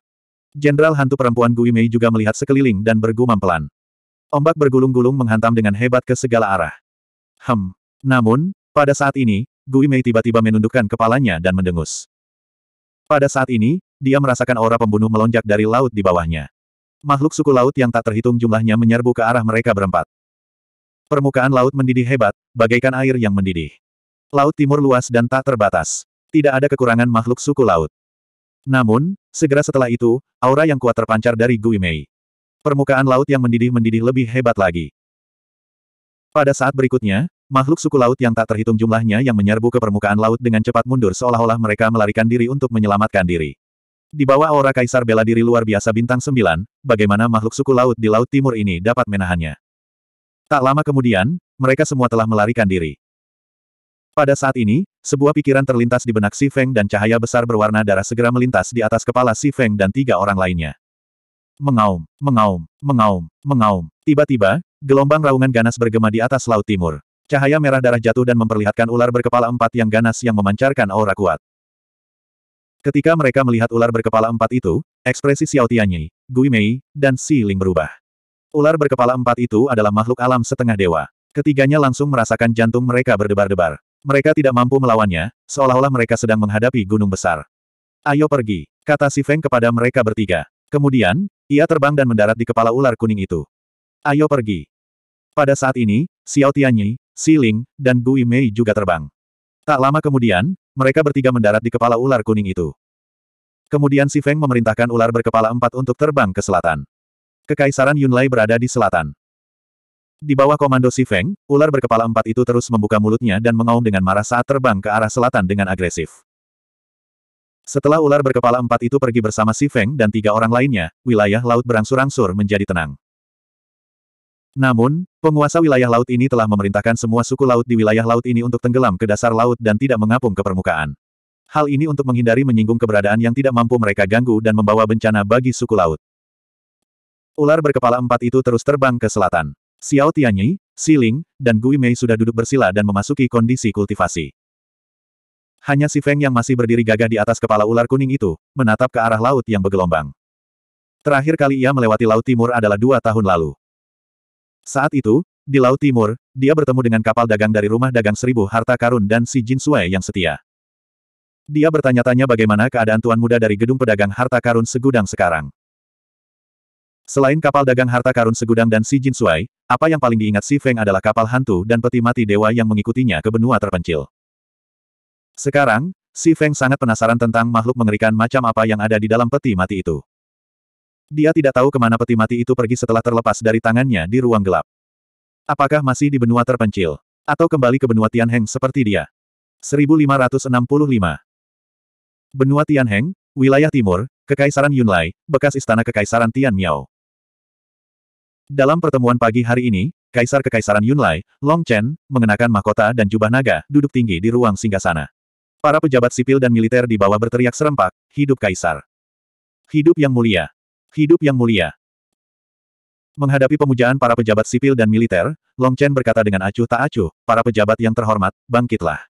Jenderal hantu perempuan Gui Mei juga melihat sekeliling dan bergumam pelan. Ombak bergulung-gulung menghantam dengan hebat ke segala arah. Hem. Namun, pada saat ini, Gui Mei tiba-tiba menundukkan kepalanya dan mendengus. Pada saat ini, dia merasakan aura pembunuh melonjak dari laut di bawahnya. Makhluk suku laut yang tak terhitung jumlahnya menyerbu ke arah mereka berempat. Permukaan laut mendidih hebat, bagaikan air yang mendidih. Laut timur luas dan tak terbatas. Tidak ada kekurangan makhluk suku laut. Namun, segera setelah itu, aura yang kuat terpancar dari Gui Mei. Permukaan laut yang mendidih-mendidih lebih hebat lagi. Pada saat berikutnya, makhluk suku laut yang tak terhitung jumlahnya yang menyerbu ke permukaan laut dengan cepat mundur seolah-olah mereka melarikan diri untuk menyelamatkan diri. Di bawah aura kaisar bela diri luar biasa bintang 9, bagaimana makhluk suku laut di Laut Timur ini dapat menahannya. Tak lama kemudian, mereka semua telah melarikan diri. Pada saat ini, sebuah pikiran terlintas di benak Si Feng dan cahaya besar berwarna darah segera melintas di atas kepala Si Feng dan tiga orang lainnya. Mengaum, mengaum, mengaum, mengaum. Tiba-tiba, gelombang raungan ganas bergema di atas laut timur. Cahaya merah darah jatuh dan memperlihatkan ular berkepala empat yang ganas yang memancarkan aura kuat. Ketika mereka melihat ular berkepala empat itu, ekspresi Xiao Tianyi, Gui Mei, dan Si Ling berubah. Ular berkepala empat itu adalah makhluk alam setengah dewa. Ketiganya langsung merasakan jantung mereka berdebar-debar. Mereka tidak mampu melawannya, seolah-olah mereka sedang menghadapi gunung besar. Ayo pergi, kata Si Feng kepada mereka bertiga. Kemudian, ia terbang dan mendarat di kepala ular kuning itu. Ayo pergi. Pada saat ini, Xiao Tianyi, Si Ling, dan Gui Mei juga terbang. Tak lama kemudian, mereka bertiga mendarat di kepala ular kuning itu. Kemudian Si Feng memerintahkan ular berkepala empat untuk terbang ke selatan. Kekaisaran Yunlai berada di selatan. Di bawah komando Si Feng, ular berkepala empat itu terus membuka mulutnya dan mengaum dengan marah saat terbang ke arah selatan dengan agresif. Setelah ular berkepala empat itu pergi bersama Si Feng dan tiga orang lainnya, wilayah laut berangsur-angsur menjadi tenang. Namun, penguasa wilayah laut ini telah memerintahkan semua suku laut di wilayah laut ini untuk tenggelam ke dasar laut dan tidak mengapung ke permukaan. Hal ini untuk menghindari menyinggung keberadaan yang tidak mampu mereka ganggu dan membawa bencana bagi suku laut. Ular berkepala empat itu terus terbang ke selatan. Xiao Tianyi, Si Ling, dan Gui Mei sudah duduk bersila dan memasuki kondisi kultivasi. Hanya si Feng yang masih berdiri gagah di atas kepala ular kuning itu, menatap ke arah laut yang bergelombang. Terakhir kali ia melewati Laut Timur adalah dua tahun lalu. Saat itu, di Laut Timur, dia bertemu dengan kapal dagang dari rumah dagang seribu harta karun dan si Jin Sui yang setia. Dia bertanya-tanya bagaimana keadaan tuan muda dari gedung pedagang harta karun segudang sekarang. Selain kapal dagang harta karun segudang dan si Jin Sui, apa yang paling diingat si Feng adalah kapal hantu dan peti mati dewa yang mengikutinya ke benua terpencil. Sekarang, Si Feng sangat penasaran tentang makhluk mengerikan macam apa yang ada di dalam peti mati itu. Dia tidak tahu kemana peti mati itu pergi setelah terlepas dari tangannya di ruang gelap. Apakah masih di benua terpencil? Atau kembali ke benua Tianheng seperti dia? 1565 Benua Tianheng, wilayah timur, Kekaisaran Yunlai, bekas istana Kekaisaran Tian Miao. Dalam pertemuan pagi hari ini, Kaisar Kekaisaran Yunlai, Long Chen, mengenakan mahkota dan jubah naga, duduk tinggi di ruang singgasana. Para pejabat sipil dan militer di bawah berteriak serempak, hidup kaisar. Hidup yang mulia. Hidup yang mulia. Menghadapi pemujaan para pejabat sipil dan militer, Long Chen berkata dengan acuh tak acuh, para pejabat yang terhormat, bangkitlah.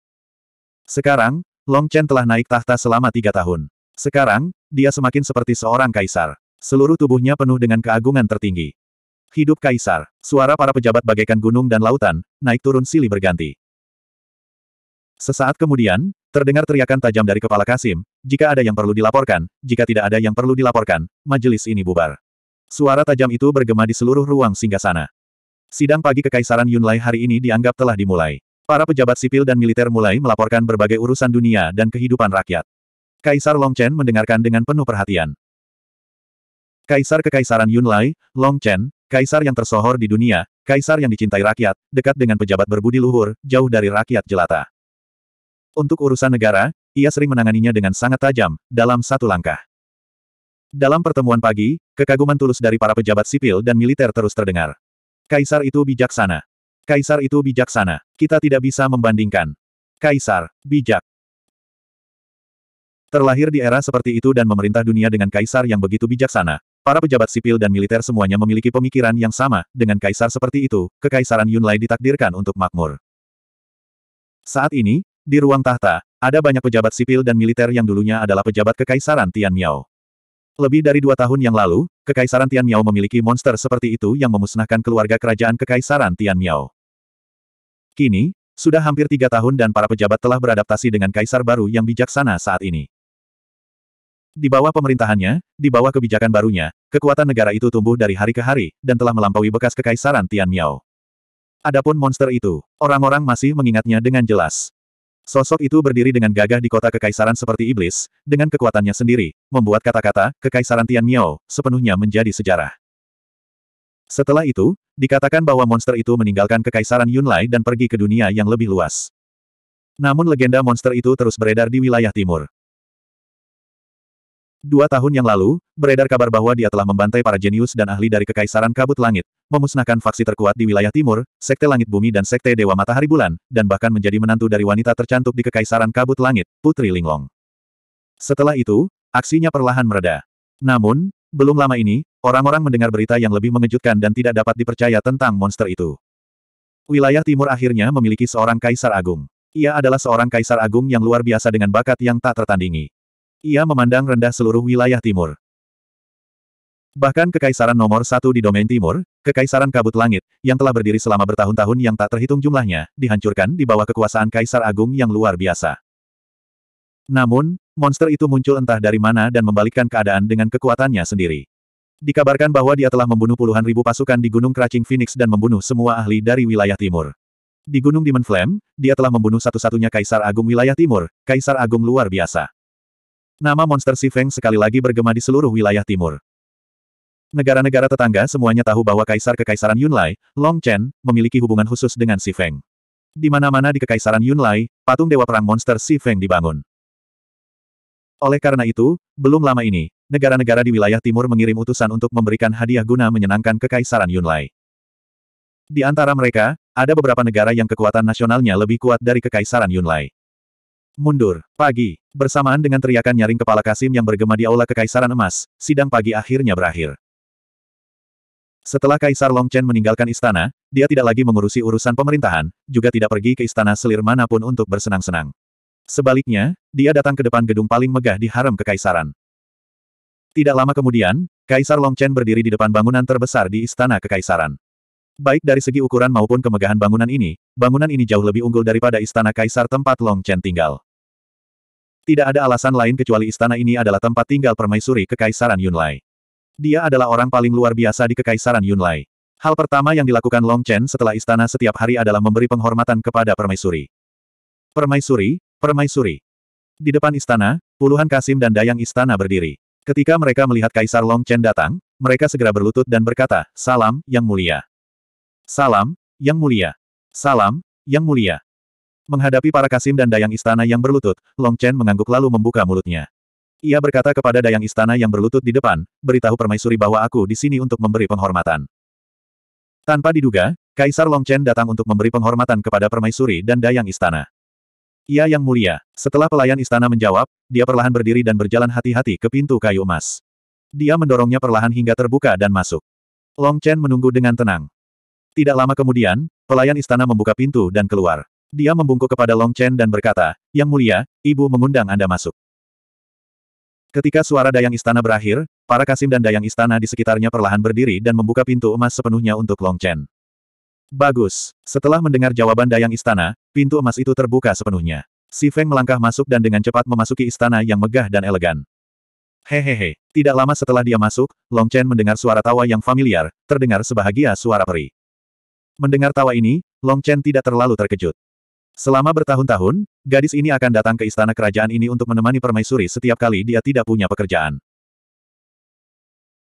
Sekarang, Long Chen telah naik tahta selama tiga tahun. Sekarang, dia semakin seperti seorang kaisar. Seluruh tubuhnya penuh dengan keagungan tertinggi. Hidup kaisar, suara para pejabat bagaikan gunung dan lautan, naik turun silih berganti. Sesaat kemudian, Terdengar teriakan tajam dari kepala Kasim, jika ada yang perlu dilaporkan, jika tidak ada yang perlu dilaporkan, majelis ini bubar. Suara tajam itu bergema di seluruh ruang singgasana. Sidang pagi Kekaisaran Yunlai hari ini dianggap telah dimulai. Para pejabat sipil dan militer mulai melaporkan berbagai urusan dunia dan kehidupan rakyat. Kaisar Long Chen mendengarkan dengan penuh perhatian. Kaisar Kekaisaran Yunlai, Long Chen, kaisar yang tersohor di dunia, kaisar yang dicintai rakyat, dekat dengan pejabat berbudi luhur, jauh dari rakyat jelata. Untuk urusan negara, ia sering menanganinya dengan sangat tajam, dalam satu langkah. Dalam pertemuan pagi, kekaguman tulus dari para pejabat sipil dan militer terus terdengar. Kaisar itu bijaksana. Kaisar itu bijaksana. Kita tidak bisa membandingkan. Kaisar, bijak. Terlahir di era seperti itu dan memerintah dunia dengan kaisar yang begitu bijaksana, para pejabat sipil dan militer semuanya memiliki pemikiran yang sama, dengan kaisar seperti itu, kekaisaran Yunlai ditakdirkan untuk makmur. Saat ini, di ruang tahta, ada banyak pejabat sipil dan militer yang dulunya adalah pejabat Kekaisaran Tian Miao. Lebih dari dua tahun yang lalu, Kekaisaran Tian Miao memiliki monster seperti itu yang memusnahkan keluarga kerajaan Kekaisaran Tian Miao. Kini, sudah hampir tiga tahun dan para pejabat telah beradaptasi dengan kaisar baru yang bijaksana saat ini. Di bawah pemerintahannya, di bawah kebijakan barunya, kekuatan negara itu tumbuh dari hari ke hari, dan telah melampaui bekas Kekaisaran Tian Miao. Adapun monster itu, orang-orang masih mengingatnya dengan jelas. Sosok itu berdiri dengan gagah di kota kekaisaran seperti iblis, dengan kekuatannya sendiri, membuat kata-kata, kekaisaran Tian Miao, sepenuhnya menjadi sejarah. Setelah itu, dikatakan bahwa monster itu meninggalkan kekaisaran Yunlai dan pergi ke dunia yang lebih luas. Namun legenda monster itu terus beredar di wilayah timur. Dua tahun yang lalu, beredar kabar bahwa dia telah membantai para jenius dan ahli dari Kekaisaran Kabut Langit, memusnahkan faksi terkuat di wilayah timur, Sekte Langit Bumi dan Sekte Dewa Matahari Bulan, dan bahkan menjadi menantu dari wanita tercantik di Kekaisaran Kabut Langit, Putri Linglong. Setelah itu, aksinya perlahan mereda. Namun, belum lama ini, orang-orang mendengar berita yang lebih mengejutkan dan tidak dapat dipercaya tentang monster itu. Wilayah timur akhirnya memiliki seorang kaisar agung. Ia adalah seorang kaisar agung yang luar biasa dengan bakat yang tak tertandingi. Ia memandang rendah seluruh wilayah timur. Bahkan Kekaisaran nomor satu di domain timur, Kekaisaran Kabut Langit, yang telah berdiri selama bertahun-tahun yang tak terhitung jumlahnya, dihancurkan di bawah kekuasaan Kaisar Agung yang luar biasa. Namun, monster itu muncul entah dari mana dan membalikkan keadaan dengan kekuatannya sendiri. Dikabarkan bahwa dia telah membunuh puluhan ribu pasukan di Gunung Kracing Phoenix dan membunuh semua ahli dari wilayah timur. Di Gunung Demon Flame, dia telah membunuh satu-satunya Kaisar Agung wilayah timur, Kaisar Agung luar biasa. Nama monster Si Feng sekali lagi bergema di seluruh wilayah timur. Negara-negara tetangga semuanya tahu bahwa Kaisar Kekaisaran Yunlai, Long Chen, memiliki hubungan khusus dengan Si Feng. Di mana-mana di Kekaisaran Yunlai, patung Dewa Perang Monster Si Feng dibangun. Oleh karena itu, belum lama ini, negara-negara di wilayah timur mengirim utusan untuk memberikan hadiah guna menyenangkan Kekaisaran Yunlai. Di antara mereka, ada beberapa negara yang kekuatan nasionalnya lebih kuat dari Kekaisaran Yunlai. Mundur. Pagi. Bersamaan dengan teriakan nyaring kepala Kasim yang bergema di Aula Kekaisaran Emas, sidang pagi akhirnya berakhir. Setelah Kaisar Longchen meninggalkan istana, dia tidak lagi mengurusi urusan pemerintahan, juga tidak pergi ke istana selir manapun untuk bersenang-senang. Sebaliknya, dia datang ke depan gedung paling megah di harem kekaisaran. Tidak lama kemudian, Kaisar Longchen berdiri di depan bangunan terbesar di istana kekaisaran. Baik dari segi ukuran maupun kemegahan bangunan ini, bangunan ini jauh lebih unggul daripada istana kaisar tempat Long Chen tinggal. Tidak ada alasan lain kecuali istana ini adalah tempat tinggal permaisuri kekaisaran Yunlai. Dia adalah orang paling luar biasa di kekaisaran Yunlai. Hal pertama yang dilakukan Long Chen setelah istana setiap hari adalah memberi penghormatan kepada permaisuri. Permaisuri, permaisuri. Di depan istana, puluhan kasim dan dayang istana berdiri. Ketika mereka melihat Kaisar Long Chen datang, mereka segera berlutut dan berkata, Salam, Yang Mulia. Salam, Yang Mulia. Salam, Yang Mulia. Menghadapi para kasim dan dayang istana yang berlutut, Long Chen mengangguk lalu membuka mulutnya. Ia berkata kepada dayang istana yang berlutut di depan, beritahu permaisuri bahwa aku di sini untuk memberi penghormatan. Tanpa diduga, Kaisar Long Chen datang untuk memberi penghormatan kepada permaisuri dan dayang istana. Ia yang mulia. Setelah pelayan istana menjawab, dia perlahan berdiri dan berjalan hati-hati ke pintu kayu emas. Dia mendorongnya perlahan hingga terbuka dan masuk. Long Chen menunggu dengan tenang. Tidak lama kemudian, pelayan istana membuka pintu dan keluar. Dia membungkuk kepada Long Chen dan berkata, Yang mulia, ibu mengundang Anda masuk. Ketika suara dayang istana berakhir, para kasim dan dayang istana di sekitarnya perlahan berdiri dan membuka pintu emas sepenuhnya untuk Long Chen. Bagus. Setelah mendengar jawaban dayang istana, pintu emas itu terbuka sepenuhnya. Si Feng melangkah masuk dan dengan cepat memasuki istana yang megah dan elegan. Hehehe. Tidak lama setelah dia masuk, Long Chen mendengar suara tawa yang familiar, terdengar sebahagia suara peri. Mendengar tawa ini, Long Chen tidak terlalu terkejut. Selama bertahun-tahun, gadis ini akan datang ke istana kerajaan ini untuk menemani permaisuri setiap kali dia tidak punya pekerjaan.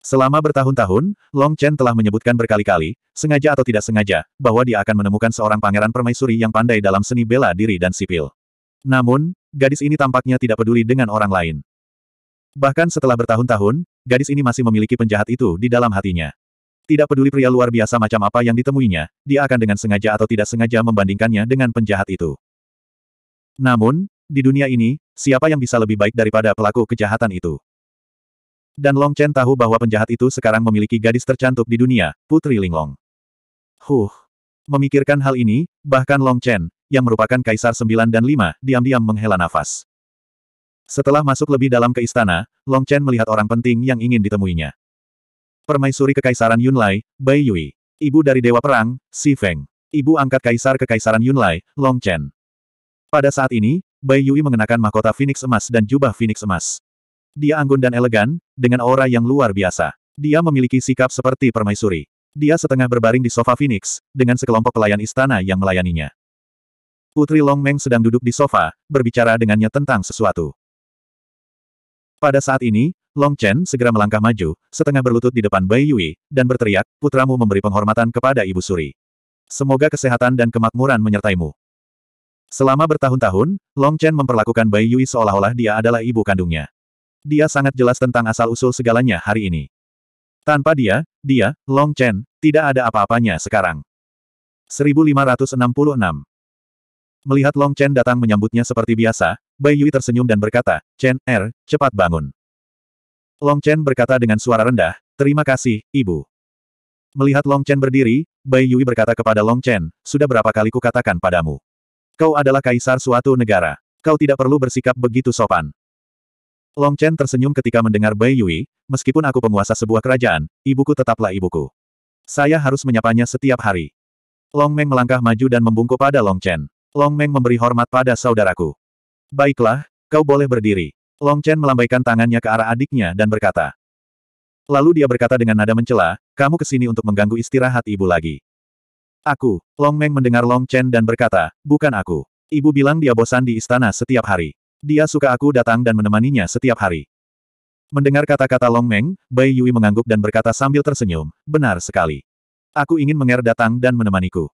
Selama bertahun-tahun, Long Chen telah menyebutkan berkali-kali, sengaja atau tidak sengaja, bahwa dia akan menemukan seorang pangeran permaisuri yang pandai dalam seni bela diri dan sipil. Namun, gadis ini tampaknya tidak peduli dengan orang lain. Bahkan setelah bertahun-tahun, gadis ini masih memiliki penjahat itu di dalam hatinya. Tidak peduli pria luar biasa macam apa yang ditemuinya, dia akan dengan sengaja atau tidak sengaja membandingkannya dengan penjahat itu. Namun, di dunia ini, siapa yang bisa lebih baik daripada pelaku kejahatan itu? Dan Long Chen tahu bahwa penjahat itu sekarang memiliki gadis tercantik di dunia, Putri Linglong. Huh. Memikirkan hal ini, bahkan Long Chen, yang merupakan Kaisar 9 dan 5, diam-diam menghela nafas. Setelah masuk lebih dalam ke istana, Long Chen melihat orang penting yang ingin ditemuinya. Permaisuri Kekaisaran Yunlai, Bai Yui. Ibu dari Dewa Perang, Si Feng. Ibu angkat Kaisar Kekaisaran Yunlai, Long Chen. Pada saat ini, Bai Yui mengenakan mahkota Phoenix Emas dan jubah Phoenix Emas. Dia anggun dan elegan, dengan aura yang luar biasa. Dia memiliki sikap seperti permaisuri. Dia setengah berbaring di sofa Phoenix, dengan sekelompok pelayan istana yang melayaninya. Putri Long Meng sedang duduk di sofa, berbicara dengannya tentang sesuatu. Pada saat ini, Long Chen segera melangkah maju, setengah berlutut di depan Bai Yui, dan berteriak, putramu memberi penghormatan kepada Ibu Suri. Semoga kesehatan dan kemakmuran menyertaimu. Selama bertahun-tahun, Long Chen memperlakukan Bai Yui seolah-olah dia adalah ibu kandungnya. Dia sangat jelas tentang asal-usul segalanya hari ini. Tanpa dia, dia, Long Chen, tidak ada apa-apanya sekarang. 1566 Melihat Long Chen datang menyambutnya seperti biasa, Bai Yui tersenyum dan berkata, Chen, Er, cepat bangun. Long Chen berkata dengan suara rendah, terima kasih, ibu. Melihat Long Chen berdiri, Bai Yui berkata kepada Long Chen, sudah berapa kali ku katakan padamu. Kau adalah kaisar suatu negara. Kau tidak perlu bersikap begitu sopan. Long Chen tersenyum ketika mendengar Bai Yui, meskipun aku penguasa sebuah kerajaan, ibuku tetaplah ibuku. Saya harus menyapanya setiap hari. Long Meng melangkah maju dan membungkuk pada Long Chen. Long Meng memberi hormat pada saudaraku. Baiklah, kau boleh berdiri. Long Chen melambaikan tangannya ke arah adiknya dan berkata. Lalu dia berkata dengan nada mencela, kamu kesini untuk mengganggu istirahat ibu lagi. Aku, Long Meng mendengar Long Chen dan berkata, bukan aku. Ibu bilang dia bosan di istana setiap hari. Dia suka aku datang dan menemaninya setiap hari. Mendengar kata-kata Long Meng, Bai Yui mengangguk dan berkata sambil tersenyum, benar sekali. Aku ingin Menger datang dan menemaniku.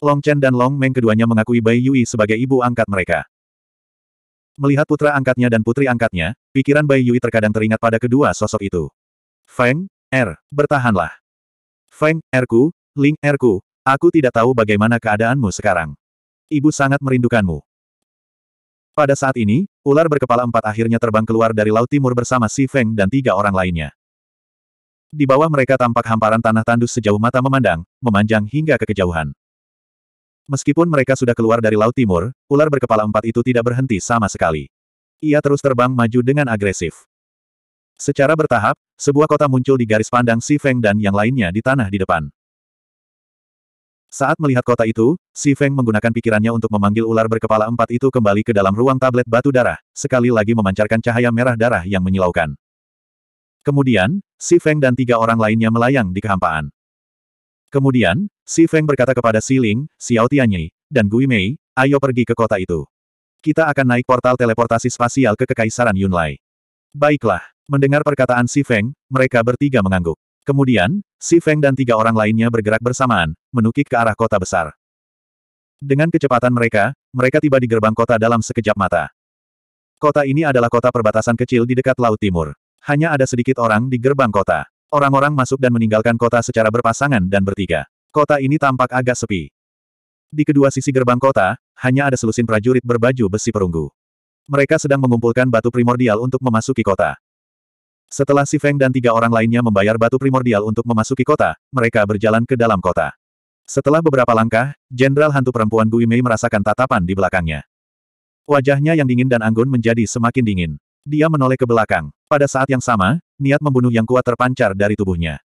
Long Chen dan Long Meng keduanya mengakui Bai Yui sebagai ibu angkat mereka. Melihat putra angkatnya dan putri angkatnya, pikiran Bai Yui terkadang teringat pada kedua sosok itu. Feng, Er, bertahanlah. Feng, Erku, Ling, Erku, aku tidak tahu bagaimana keadaanmu sekarang. Ibu sangat merindukanmu. Pada saat ini, ular berkepala empat akhirnya terbang keluar dari Laut Timur bersama Si Feng dan tiga orang lainnya. Di bawah mereka tampak hamparan tanah tandus sejauh mata memandang, memanjang hingga ke kejauhan. Meskipun mereka sudah keluar dari Laut Timur, ular berkepala empat itu tidak berhenti sama sekali. Ia terus terbang maju dengan agresif. Secara bertahap, sebuah kota muncul di garis pandang Si Feng dan yang lainnya di tanah di depan. Saat melihat kota itu, Si Feng menggunakan pikirannya untuk memanggil ular berkepala empat itu kembali ke dalam ruang tablet batu darah, sekali lagi memancarkan cahaya merah darah yang menyilaukan. Kemudian, Si Feng dan tiga orang lainnya melayang di kehampaan. Kemudian, Si Feng berkata kepada Si Ling, Xiao Tianyi, dan Gui Mei, ayo pergi ke kota itu. Kita akan naik portal teleportasi spasial ke Kekaisaran Yunlai. Baiklah, mendengar perkataan Si Feng, mereka bertiga mengangguk. Kemudian, Si Feng dan tiga orang lainnya bergerak bersamaan, menukik ke arah kota besar. Dengan kecepatan mereka, mereka tiba di gerbang kota dalam sekejap mata. Kota ini adalah kota perbatasan kecil di dekat Laut Timur. Hanya ada sedikit orang di gerbang kota. Orang-orang masuk dan meninggalkan kota secara berpasangan dan bertiga. Kota ini tampak agak sepi. Di kedua sisi gerbang kota, hanya ada selusin prajurit berbaju besi perunggu. Mereka sedang mengumpulkan batu primordial untuk memasuki kota. Setelah Si Feng dan tiga orang lainnya membayar batu primordial untuk memasuki kota, mereka berjalan ke dalam kota. Setelah beberapa langkah, Jenderal Hantu Perempuan Gui Mei merasakan tatapan di belakangnya. Wajahnya yang dingin dan anggun menjadi semakin dingin. Dia menoleh ke belakang. Pada saat yang sama, niat membunuh yang kuat terpancar dari tubuhnya.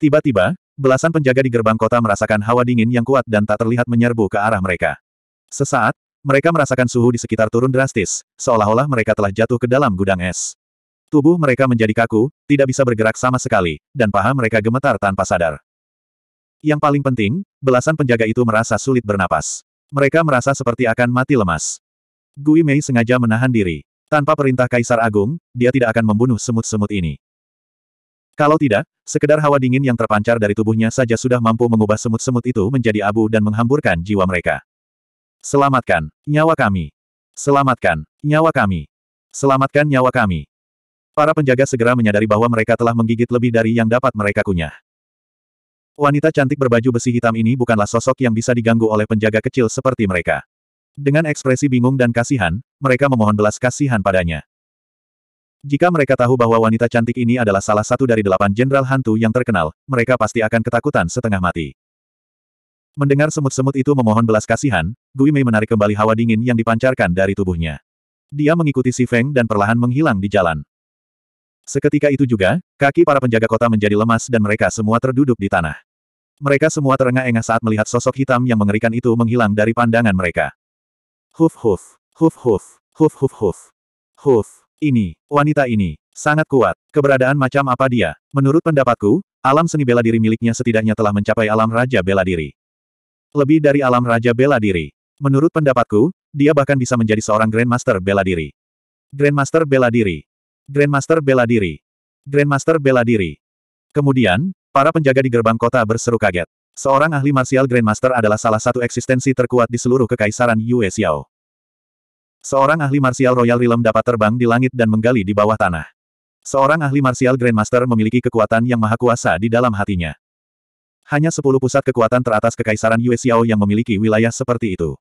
Tiba-tiba, belasan penjaga di gerbang kota merasakan hawa dingin yang kuat dan tak terlihat menyerbu ke arah mereka. Sesaat, mereka merasakan suhu di sekitar turun drastis, seolah-olah mereka telah jatuh ke dalam gudang es. Tubuh mereka menjadi kaku, tidak bisa bergerak sama sekali, dan paha mereka gemetar tanpa sadar. Yang paling penting, belasan penjaga itu merasa sulit bernapas. Mereka merasa seperti akan mati lemas. Gui Mei sengaja menahan diri. Tanpa perintah Kaisar Agung, dia tidak akan membunuh semut-semut ini. Kalau tidak, sekedar hawa dingin yang terpancar dari tubuhnya saja sudah mampu mengubah semut-semut itu menjadi abu dan menghamburkan jiwa mereka. Selamatkan nyawa kami. Selamatkan nyawa kami. Selamatkan nyawa kami. Para penjaga segera menyadari bahwa mereka telah menggigit lebih dari yang dapat mereka kunyah. Wanita cantik berbaju besi hitam ini bukanlah sosok yang bisa diganggu oleh penjaga kecil seperti mereka. Dengan ekspresi bingung dan kasihan, mereka memohon belas kasihan padanya. Jika mereka tahu bahwa wanita cantik ini adalah salah satu dari delapan jenderal hantu yang terkenal, mereka pasti akan ketakutan setengah mati. Mendengar semut-semut itu memohon belas kasihan, Gui Mei menarik kembali hawa dingin yang dipancarkan dari tubuhnya. Dia mengikuti Si Feng dan perlahan menghilang di jalan. Seketika itu juga, kaki para penjaga kota menjadi lemas dan mereka semua terduduk di tanah. Mereka semua terengah-engah saat melihat sosok hitam yang mengerikan itu menghilang dari pandangan mereka. Huf huf, huf huf, huf huf huf. Huf, ini, wanita ini, sangat kuat. Keberadaan macam apa dia? Menurut pendapatku, alam seni bela diri miliknya setidaknya telah mencapai alam raja bela diri. Lebih dari alam raja bela diri. Menurut pendapatku, dia bahkan bisa menjadi seorang Grandmaster bela diri. Grandmaster bela diri. Grandmaster bela diri. Grandmaster bela diri. Kemudian, para penjaga di gerbang kota berseru kaget. Seorang ahli martial Grandmaster adalah salah satu eksistensi terkuat di seluruh kekaisaran Yue Xiao. Seorang ahli martial Royal Realm dapat terbang di langit dan menggali di bawah tanah. Seorang ahli martial Grandmaster memiliki kekuatan yang maha kuasa di dalam hatinya. Hanya sepuluh pusat kekuatan teratas kekaisaran Yue Xiao yang memiliki wilayah seperti itu.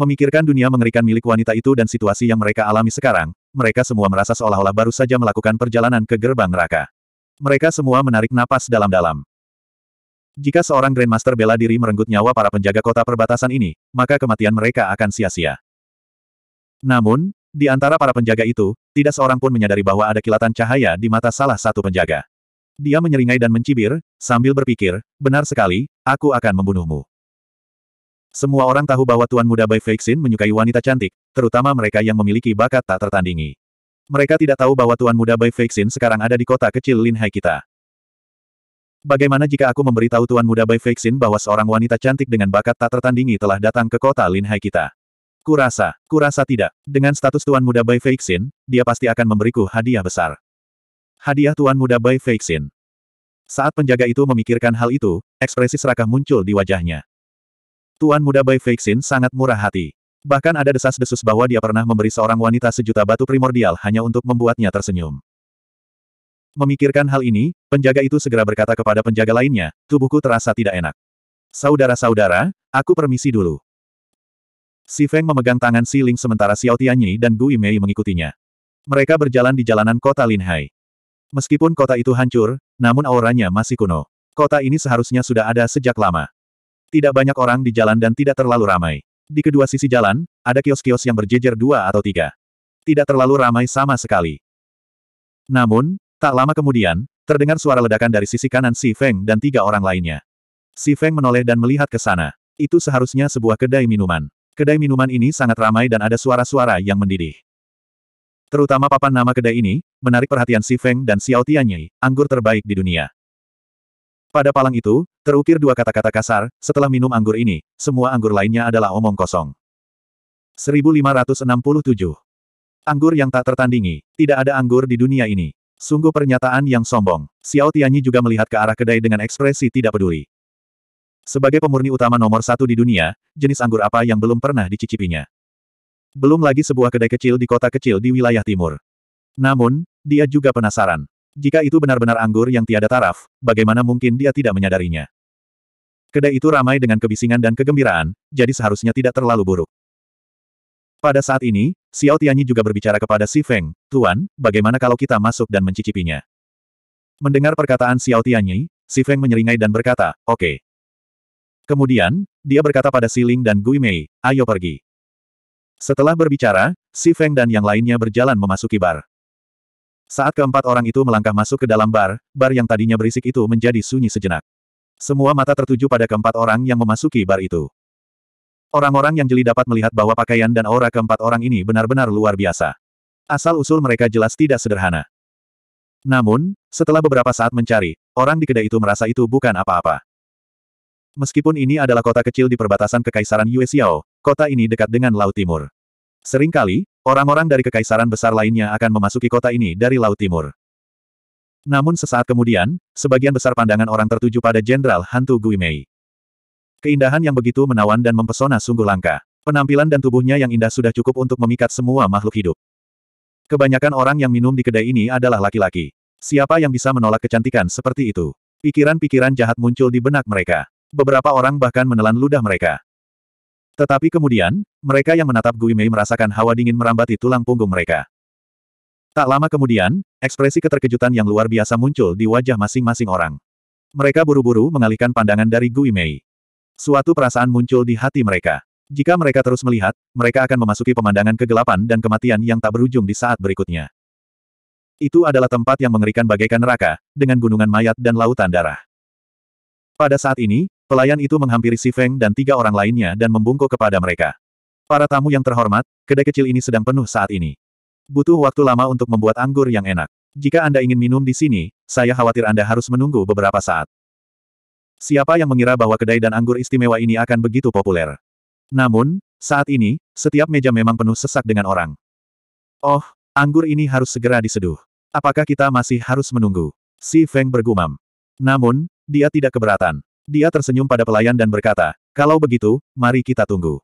Memikirkan dunia mengerikan milik wanita itu dan situasi yang mereka alami sekarang, mereka semua merasa seolah-olah baru saja melakukan perjalanan ke gerbang neraka. Mereka semua menarik napas dalam-dalam. Jika seorang Grandmaster bela diri merenggut nyawa para penjaga kota perbatasan ini, maka kematian mereka akan sia-sia. Namun, di antara para penjaga itu, tidak seorang pun menyadari bahwa ada kilatan cahaya di mata salah satu penjaga. Dia menyeringai dan mencibir, sambil berpikir, benar sekali, aku akan membunuhmu. Semua orang tahu bahwa Tuan Muda Bai Feixin menyukai wanita cantik, terutama mereka yang memiliki bakat tak tertandingi. Mereka tidak tahu bahwa Tuan Muda Bai Feixin sekarang ada di kota kecil Linhai kita. Bagaimana jika aku memberitahu Tuan Muda Bai Feixin bahwa seorang wanita cantik dengan bakat tak tertandingi telah datang ke kota Linhai kita? Kurasa, kurasa tidak. Dengan status Tuan Muda Bai Feixin, dia pasti akan memberiku hadiah besar. Hadiah Tuan Muda Bai Feixin. Saat penjaga itu memikirkan hal itu, ekspresi serakah muncul di wajahnya. Tuan Muda Bai Feixin sangat murah hati. Bahkan ada desas-desus bahwa dia pernah memberi seorang wanita sejuta batu primordial hanya untuk membuatnya tersenyum. Memikirkan hal ini, penjaga itu segera berkata kepada penjaga lainnya, tubuhku terasa tidak enak. Saudara-saudara, aku permisi dulu. Si Feng memegang tangan Si Ling sementara Xiao Tianyi dan Gu Mei mengikutinya. Mereka berjalan di jalanan kota Linhai. Meskipun kota itu hancur, namun auranya masih kuno. Kota ini seharusnya sudah ada sejak lama. Tidak banyak orang di jalan dan tidak terlalu ramai. Di kedua sisi jalan, ada kios-kios yang berjejer dua atau tiga. Tidak terlalu ramai sama sekali. Namun, Tak lama kemudian, terdengar suara ledakan dari sisi kanan Si Feng dan tiga orang lainnya. Si Feng menoleh dan melihat ke sana. Itu seharusnya sebuah kedai minuman. Kedai minuman ini sangat ramai dan ada suara-suara yang mendidih. Terutama papan nama kedai ini, menarik perhatian Si Feng dan Xiao Tianyi, anggur terbaik di dunia. Pada palang itu, terukir dua kata-kata kasar, setelah minum anggur ini, semua anggur lainnya adalah omong kosong. 1567. Anggur yang tak tertandingi, tidak ada anggur di dunia ini. Sungguh pernyataan yang sombong. Xiao Tianyi juga melihat ke arah kedai dengan ekspresi tidak peduli. Sebagai pemurni utama nomor satu di dunia, jenis anggur apa yang belum pernah dicicipinya? Belum lagi sebuah kedai kecil di kota kecil di wilayah timur. Namun, dia juga penasaran. Jika itu benar-benar anggur yang tiada taraf, bagaimana mungkin dia tidak menyadarinya? Kedai itu ramai dengan kebisingan dan kegembiraan, jadi seharusnya tidak terlalu buruk. Pada saat ini, Xiao Tianyi juga berbicara kepada Si Feng, Tuan, bagaimana kalau kita masuk dan mencicipinya? Mendengar perkataan Xiao Tianyi, Si Feng menyeringai dan berkata, oke. Okay. Kemudian, dia berkata pada Si Ling dan Gui Mei, ayo pergi. Setelah berbicara, Si Feng dan yang lainnya berjalan memasuki bar. Saat keempat orang itu melangkah masuk ke dalam bar, bar yang tadinya berisik itu menjadi sunyi sejenak. Semua mata tertuju pada keempat orang yang memasuki bar itu. Orang-orang yang jeli dapat melihat bahwa pakaian dan aura keempat orang ini benar-benar luar biasa. Asal-usul mereka jelas tidak sederhana. Namun, setelah beberapa saat mencari, orang di kedai itu merasa itu bukan apa-apa. Meskipun ini adalah kota kecil di perbatasan Kekaisaran Yue Xiao, kota ini dekat dengan Laut Timur. Seringkali, orang-orang dari kekaisaran besar lainnya akan memasuki kota ini dari Laut Timur. Namun sesaat kemudian, sebagian besar pandangan orang tertuju pada Jenderal Hantu Guimei. Keindahan yang begitu menawan dan mempesona sungguh langka. Penampilan dan tubuhnya yang indah sudah cukup untuk memikat semua makhluk hidup. Kebanyakan orang yang minum di kedai ini adalah laki-laki. Siapa yang bisa menolak kecantikan seperti itu? Pikiran-pikiran jahat muncul di benak mereka. Beberapa orang bahkan menelan ludah mereka. Tetapi kemudian, mereka yang menatap Gui Mei merasakan hawa dingin merambati tulang punggung mereka. Tak lama kemudian, ekspresi keterkejutan yang luar biasa muncul di wajah masing-masing orang. Mereka buru-buru mengalihkan pandangan dari Gui Mei. Suatu perasaan muncul di hati mereka. Jika mereka terus melihat, mereka akan memasuki pemandangan kegelapan dan kematian yang tak berujung di saat berikutnya. Itu adalah tempat yang mengerikan bagaikan neraka, dengan gunungan mayat dan lautan darah. Pada saat ini, pelayan itu menghampiri Si Feng dan tiga orang lainnya dan membungkuk kepada mereka. Para tamu yang terhormat, kedai kecil ini sedang penuh saat ini. Butuh waktu lama untuk membuat anggur yang enak. Jika Anda ingin minum di sini, saya khawatir Anda harus menunggu beberapa saat. Siapa yang mengira bahwa kedai dan anggur istimewa ini akan begitu populer? Namun, saat ini, setiap meja memang penuh sesak dengan orang. Oh, anggur ini harus segera diseduh. Apakah kita masih harus menunggu? Si Feng bergumam. Namun, dia tidak keberatan. Dia tersenyum pada pelayan dan berkata, kalau begitu, mari kita tunggu.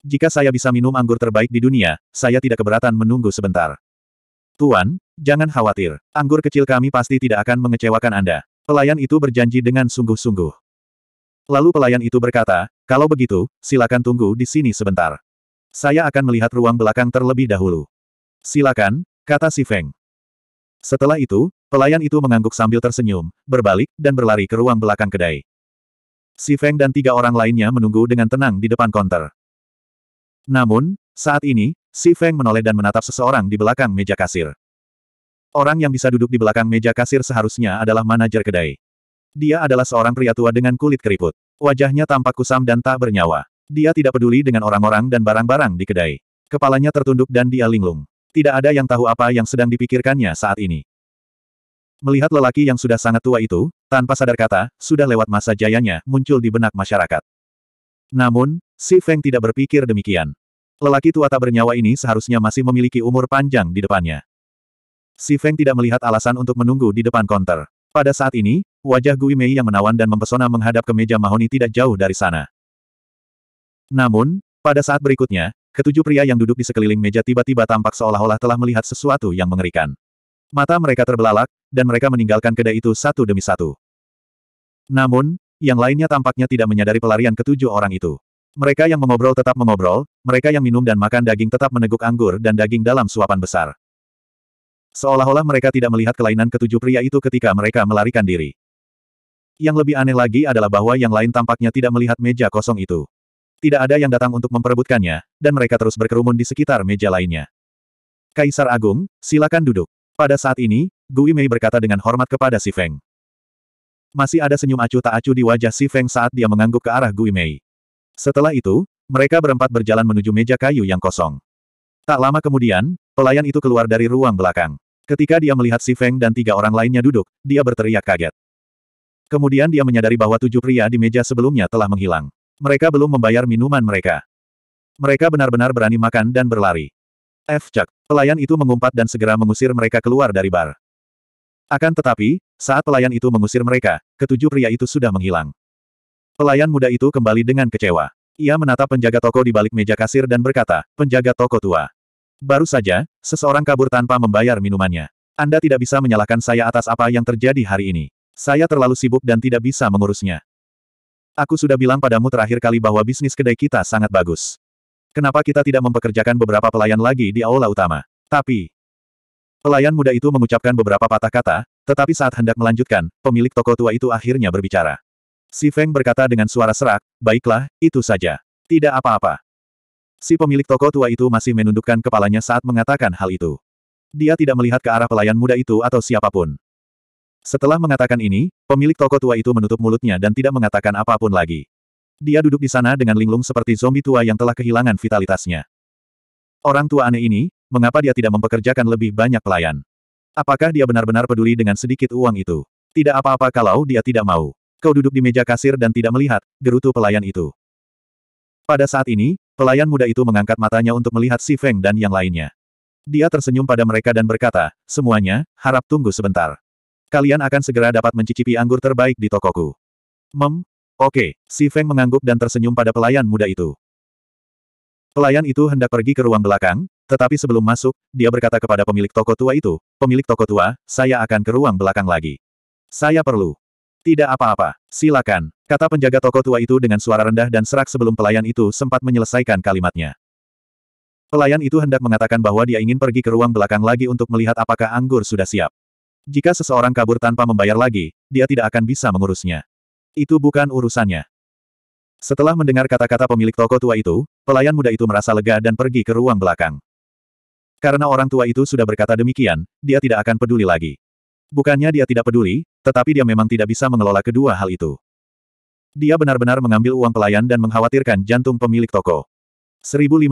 Jika saya bisa minum anggur terbaik di dunia, saya tidak keberatan menunggu sebentar. Tuan, jangan khawatir. Anggur kecil kami pasti tidak akan mengecewakan Anda. Pelayan itu berjanji dengan sungguh-sungguh. Lalu pelayan itu berkata, kalau begitu, silakan tunggu di sini sebentar. Saya akan melihat ruang belakang terlebih dahulu. Silakan, kata si Feng. Setelah itu, pelayan itu mengangguk sambil tersenyum, berbalik, dan berlari ke ruang belakang kedai. Si Feng dan tiga orang lainnya menunggu dengan tenang di depan konter. Namun, saat ini, si Feng menoleh dan menatap seseorang di belakang meja kasir. Orang yang bisa duduk di belakang meja kasir seharusnya adalah manajer kedai. Dia adalah seorang pria tua dengan kulit keriput. Wajahnya tampak kusam dan tak bernyawa. Dia tidak peduli dengan orang-orang dan barang-barang di kedai. Kepalanya tertunduk dan dia linglung. Tidak ada yang tahu apa yang sedang dipikirkannya saat ini. Melihat lelaki yang sudah sangat tua itu, tanpa sadar kata, sudah lewat masa jayanya, muncul di benak masyarakat. Namun, si Feng tidak berpikir demikian. Lelaki tua tak bernyawa ini seharusnya masih memiliki umur panjang di depannya. Si Feng tidak melihat alasan untuk menunggu di depan konter. Pada saat ini, wajah Gui Mei yang menawan dan mempesona menghadap ke meja mahoni tidak jauh dari sana. Namun, pada saat berikutnya, ketujuh pria yang duduk di sekeliling meja tiba-tiba tampak seolah-olah telah melihat sesuatu yang mengerikan. Mata mereka terbelalak, dan mereka meninggalkan kedai itu satu demi satu. Namun, yang lainnya tampaknya tidak menyadari pelarian ketujuh orang itu. Mereka yang mengobrol tetap mengobrol, mereka yang minum dan makan daging tetap meneguk anggur dan daging dalam suapan besar. Seolah-olah mereka tidak melihat kelainan ketujuh pria itu ketika mereka melarikan diri. Yang lebih aneh lagi adalah bahwa yang lain tampaknya tidak melihat meja kosong itu. Tidak ada yang datang untuk memperebutkannya, dan mereka terus berkerumun di sekitar meja lainnya. Kaisar Agung, silakan duduk. Pada saat ini, Gui Mei berkata dengan hormat kepada Si Feng. Masih ada senyum acuh tak acuh di wajah Si Feng saat dia mengangguk ke arah Gui Mei. Setelah itu, mereka berempat berjalan menuju meja kayu yang kosong. Tak lama kemudian, pelayan itu keluar dari ruang belakang. Ketika dia melihat Si Feng dan tiga orang lainnya duduk, dia berteriak kaget. Kemudian dia menyadari bahwa tujuh pria di meja sebelumnya telah menghilang. Mereka belum membayar minuman mereka. Mereka benar-benar berani makan dan berlari. F. Cak, pelayan itu mengumpat dan segera mengusir mereka keluar dari bar. Akan tetapi, saat pelayan itu mengusir mereka, ketujuh pria itu sudah menghilang. Pelayan muda itu kembali dengan kecewa. Ia menatap penjaga toko di balik meja kasir dan berkata, penjaga toko tua. Baru saja, seseorang kabur tanpa membayar minumannya. Anda tidak bisa menyalahkan saya atas apa yang terjadi hari ini. Saya terlalu sibuk dan tidak bisa mengurusnya. Aku sudah bilang padamu terakhir kali bahwa bisnis kedai kita sangat bagus. Kenapa kita tidak mempekerjakan beberapa pelayan lagi di aula utama? Tapi, pelayan muda itu mengucapkan beberapa patah kata, tetapi saat hendak melanjutkan, pemilik toko tua itu akhirnya berbicara. Si Feng berkata dengan suara serak, baiklah, itu saja. Tidak apa-apa. Si pemilik toko tua itu masih menundukkan kepalanya saat mengatakan hal itu. Dia tidak melihat ke arah pelayan muda itu atau siapapun. Setelah mengatakan ini, pemilik toko tua itu menutup mulutnya dan tidak mengatakan apapun lagi. Dia duduk di sana dengan linglung seperti zombie tua yang telah kehilangan vitalitasnya. Orang tua aneh ini, mengapa dia tidak mempekerjakan lebih banyak pelayan? Apakah dia benar-benar peduli dengan sedikit uang itu? Tidak apa-apa kalau dia tidak mau. Kau duduk di meja kasir dan tidak melihat, gerutu pelayan itu. Pada saat ini, Pelayan muda itu mengangkat matanya untuk melihat Si Feng dan yang lainnya. Dia tersenyum pada mereka dan berkata, semuanya, harap tunggu sebentar. Kalian akan segera dapat mencicipi anggur terbaik di tokoku. Mem, oke, Si Feng mengangguk dan tersenyum pada pelayan muda itu. Pelayan itu hendak pergi ke ruang belakang, tetapi sebelum masuk, dia berkata kepada pemilik toko tua itu, pemilik toko tua, saya akan ke ruang belakang lagi. Saya perlu. Tidak apa-apa, silakan. Kata penjaga toko tua itu dengan suara rendah dan serak sebelum pelayan itu sempat menyelesaikan kalimatnya. Pelayan itu hendak mengatakan bahwa dia ingin pergi ke ruang belakang lagi untuk melihat apakah anggur sudah siap. Jika seseorang kabur tanpa membayar lagi, dia tidak akan bisa mengurusnya. Itu bukan urusannya. Setelah mendengar kata-kata pemilik toko tua itu, pelayan muda itu merasa lega dan pergi ke ruang belakang. Karena orang tua itu sudah berkata demikian, dia tidak akan peduli lagi. Bukannya dia tidak peduli, tetapi dia memang tidak bisa mengelola kedua hal itu. Dia benar-benar mengambil uang pelayan dan mengkhawatirkan jantung pemilik toko. 1568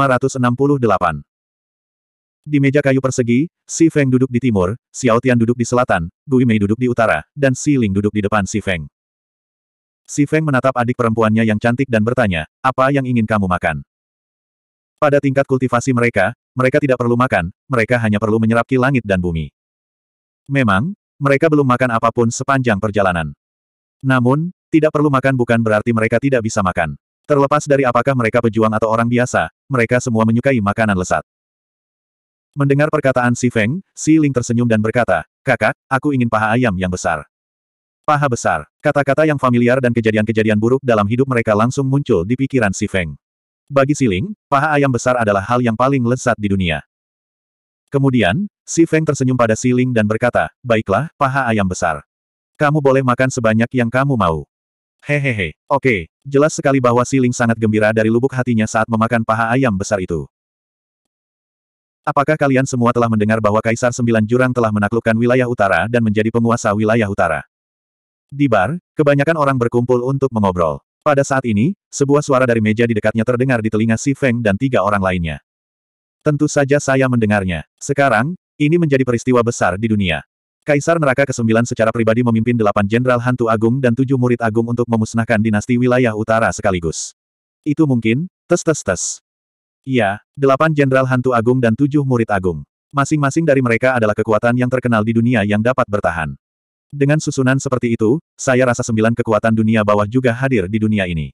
Di meja kayu persegi, Si Feng duduk di timur, Xiao Tian duduk di selatan, Gui Mei duduk di utara, dan Si Ling duduk di depan Si Feng. Si Feng menatap adik perempuannya yang cantik dan bertanya, apa yang ingin kamu makan? Pada tingkat kultivasi mereka, mereka tidak perlu makan, mereka hanya perlu menyerap ki langit dan bumi. Memang, mereka belum makan apapun sepanjang perjalanan. Namun, tidak perlu makan bukan berarti mereka tidak bisa makan. Terlepas dari apakah mereka pejuang atau orang biasa, mereka semua menyukai makanan lesat. Mendengar perkataan Si Feng, Si Ling tersenyum dan berkata, Kakak, aku ingin paha ayam yang besar. Paha besar, kata-kata yang familiar dan kejadian-kejadian buruk dalam hidup mereka langsung muncul di pikiran Si Feng. Bagi Si Ling, paha ayam besar adalah hal yang paling lezat di dunia. Kemudian, Si Feng tersenyum pada Si Ling dan berkata, Baiklah, paha ayam besar. Kamu boleh makan sebanyak yang kamu mau. Hehehe, oke, jelas sekali bahwa Siling sangat gembira dari lubuk hatinya saat memakan paha ayam besar itu. Apakah kalian semua telah mendengar bahwa Kaisar Sembilan Jurang telah menaklukkan wilayah utara dan menjadi penguasa wilayah utara? Di bar, kebanyakan orang berkumpul untuk mengobrol. Pada saat ini, sebuah suara dari meja di dekatnya terdengar di telinga Si Feng dan tiga orang lainnya. Tentu saja saya mendengarnya. Sekarang, ini menjadi peristiwa besar di dunia. Kaisar Neraka ke-9 secara pribadi memimpin delapan jenderal hantu agung dan tujuh murid agung untuk memusnahkan dinasti wilayah utara sekaligus. Itu mungkin, tes-tes-tes. Ya, delapan jenderal hantu agung dan tujuh murid agung. Masing-masing dari mereka adalah kekuatan yang terkenal di dunia yang dapat bertahan. Dengan susunan seperti itu, saya rasa sembilan kekuatan dunia bawah juga hadir di dunia ini.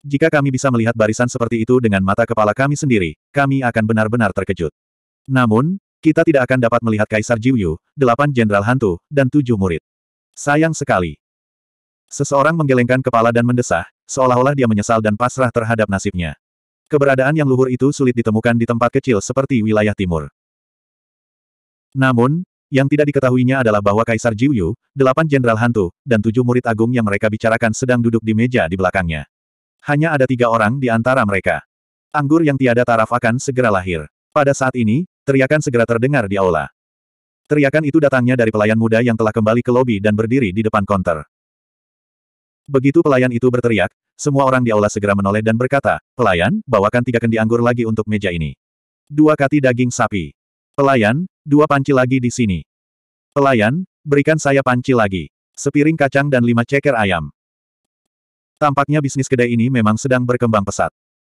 Jika kami bisa melihat barisan seperti itu dengan mata kepala kami sendiri, kami akan benar-benar terkejut. Namun, kita tidak akan dapat melihat Kaisar Jiuyu, delapan jenderal hantu, dan tujuh murid. Sayang sekali. Seseorang menggelengkan kepala dan mendesah, seolah-olah dia menyesal dan pasrah terhadap nasibnya. Keberadaan yang luhur itu sulit ditemukan di tempat kecil seperti wilayah timur. Namun, yang tidak diketahuinya adalah bahwa Kaisar Jiuyu, delapan jenderal hantu, dan tujuh murid agung yang mereka bicarakan sedang duduk di meja di belakangnya. Hanya ada tiga orang di antara mereka. Anggur yang tiada taraf akan segera lahir. Pada saat ini, Teriakan segera terdengar di aula. Teriakan itu datangnya dari pelayan muda yang telah kembali ke lobi dan berdiri di depan konter. Begitu pelayan itu berteriak, semua orang di aula segera menoleh dan berkata, Pelayan, bawakan tiga kendi anggur lagi untuk meja ini. Dua kati daging sapi. Pelayan, dua panci lagi di sini. Pelayan, berikan saya panci lagi. Sepiring kacang dan lima ceker ayam. Tampaknya bisnis kedai ini memang sedang berkembang pesat.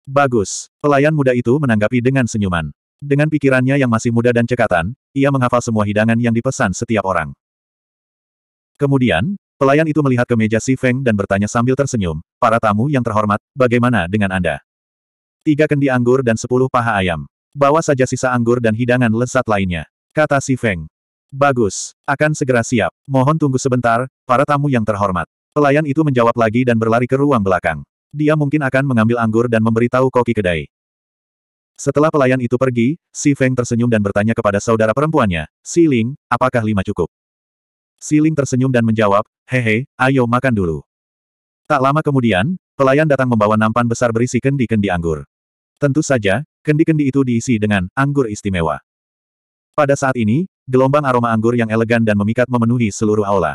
Bagus. Pelayan muda itu menanggapi dengan senyuman. Dengan pikirannya yang masih muda dan cekatan, ia menghafal semua hidangan yang dipesan setiap orang. Kemudian, pelayan itu melihat ke meja Si Feng dan bertanya sambil tersenyum, para tamu yang terhormat, bagaimana dengan Anda? Tiga kendi anggur dan sepuluh paha ayam. Bawa saja sisa anggur dan hidangan lezat lainnya. Kata Si Feng. Bagus, akan segera siap. Mohon tunggu sebentar, para tamu yang terhormat. Pelayan itu menjawab lagi dan berlari ke ruang belakang. Dia mungkin akan mengambil anggur dan memberitahu koki kedai. Setelah pelayan itu pergi, Si Feng tersenyum dan bertanya kepada saudara perempuannya, Si Ling, apakah lima cukup? Si Ling tersenyum dan menjawab, hehe, ayo makan dulu. Tak lama kemudian, pelayan datang membawa nampan besar berisi kendi-kendi anggur. Tentu saja, kendi-kendi itu diisi dengan anggur istimewa. Pada saat ini, gelombang aroma anggur yang elegan dan memikat memenuhi seluruh aula.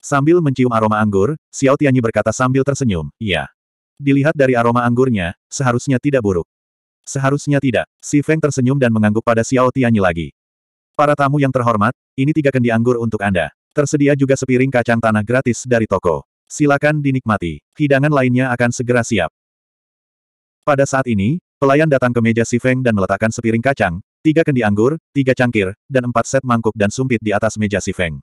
Sambil mencium aroma anggur, Xiao Tianyi berkata sambil tersenyum, iya. Dilihat dari aroma anggurnya, seharusnya tidak buruk. Seharusnya tidak. Si Feng tersenyum dan mengangguk pada Xiao Tianyi lagi. Para tamu yang terhormat, ini tiga kendi anggur untuk Anda. Tersedia juga sepiring kacang tanah gratis dari toko. Silakan dinikmati. Hidangan lainnya akan segera siap. Pada saat ini, pelayan datang ke meja Si Feng dan meletakkan sepiring kacang, tiga kendi anggur, tiga cangkir, dan empat set mangkuk dan sumpit di atas meja Si Feng.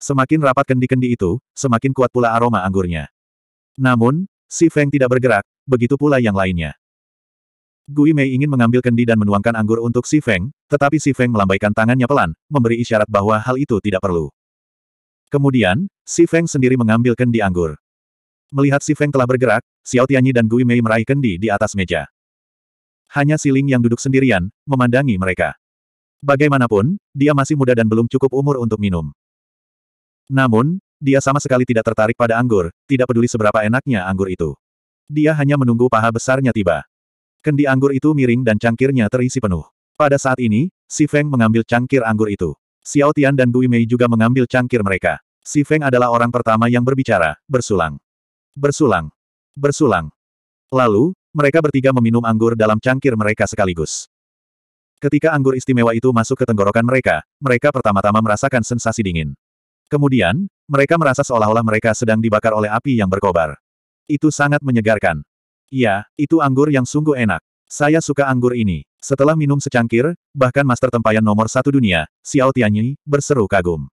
Semakin rapat kendi-kendi itu, semakin kuat pula aroma anggurnya. Namun, Si Feng tidak bergerak, begitu pula yang lainnya. Gui Mei ingin mengambil kendi dan menuangkan anggur untuk Si Feng, tetapi Si Feng melambaikan tangannya pelan, memberi isyarat bahwa hal itu tidak perlu. Kemudian, Si Feng sendiri mengambil kendi anggur. Melihat Si Feng telah bergerak, Xiao Tianyi dan Gui Mei meraih kendi di atas meja. Hanya Si Ling yang duduk sendirian, memandangi mereka. Bagaimanapun, dia masih muda dan belum cukup umur untuk minum. Namun, dia sama sekali tidak tertarik pada anggur, tidak peduli seberapa enaknya anggur itu. Dia hanya menunggu paha besarnya tiba. Kendi anggur itu miring dan cangkirnya terisi penuh. Pada saat ini, Si Feng mengambil cangkir anggur itu. Xiao Tian dan Dui Mei juga mengambil cangkir mereka. Si Feng adalah orang pertama yang berbicara, bersulang. Bersulang. Bersulang. Lalu, mereka bertiga meminum anggur dalam cangkir mereka sekaligus. Ketika anggur istimewa itu masuk ke tenggorokan mereka, mereka pertama-tama merasakan sensasi dingin. Kemudian, mereka merasa seolah-olah mereka sedang dibakar oleh api yang berkobar. Itu sangat menyegarkan. Iya, itu anggur yang sungguh enak. Saya suka anggur ini. Setelah minum secangkir, bahkan master tempayan nomor satu dunia, Xiao Tianyi, berseru kagum.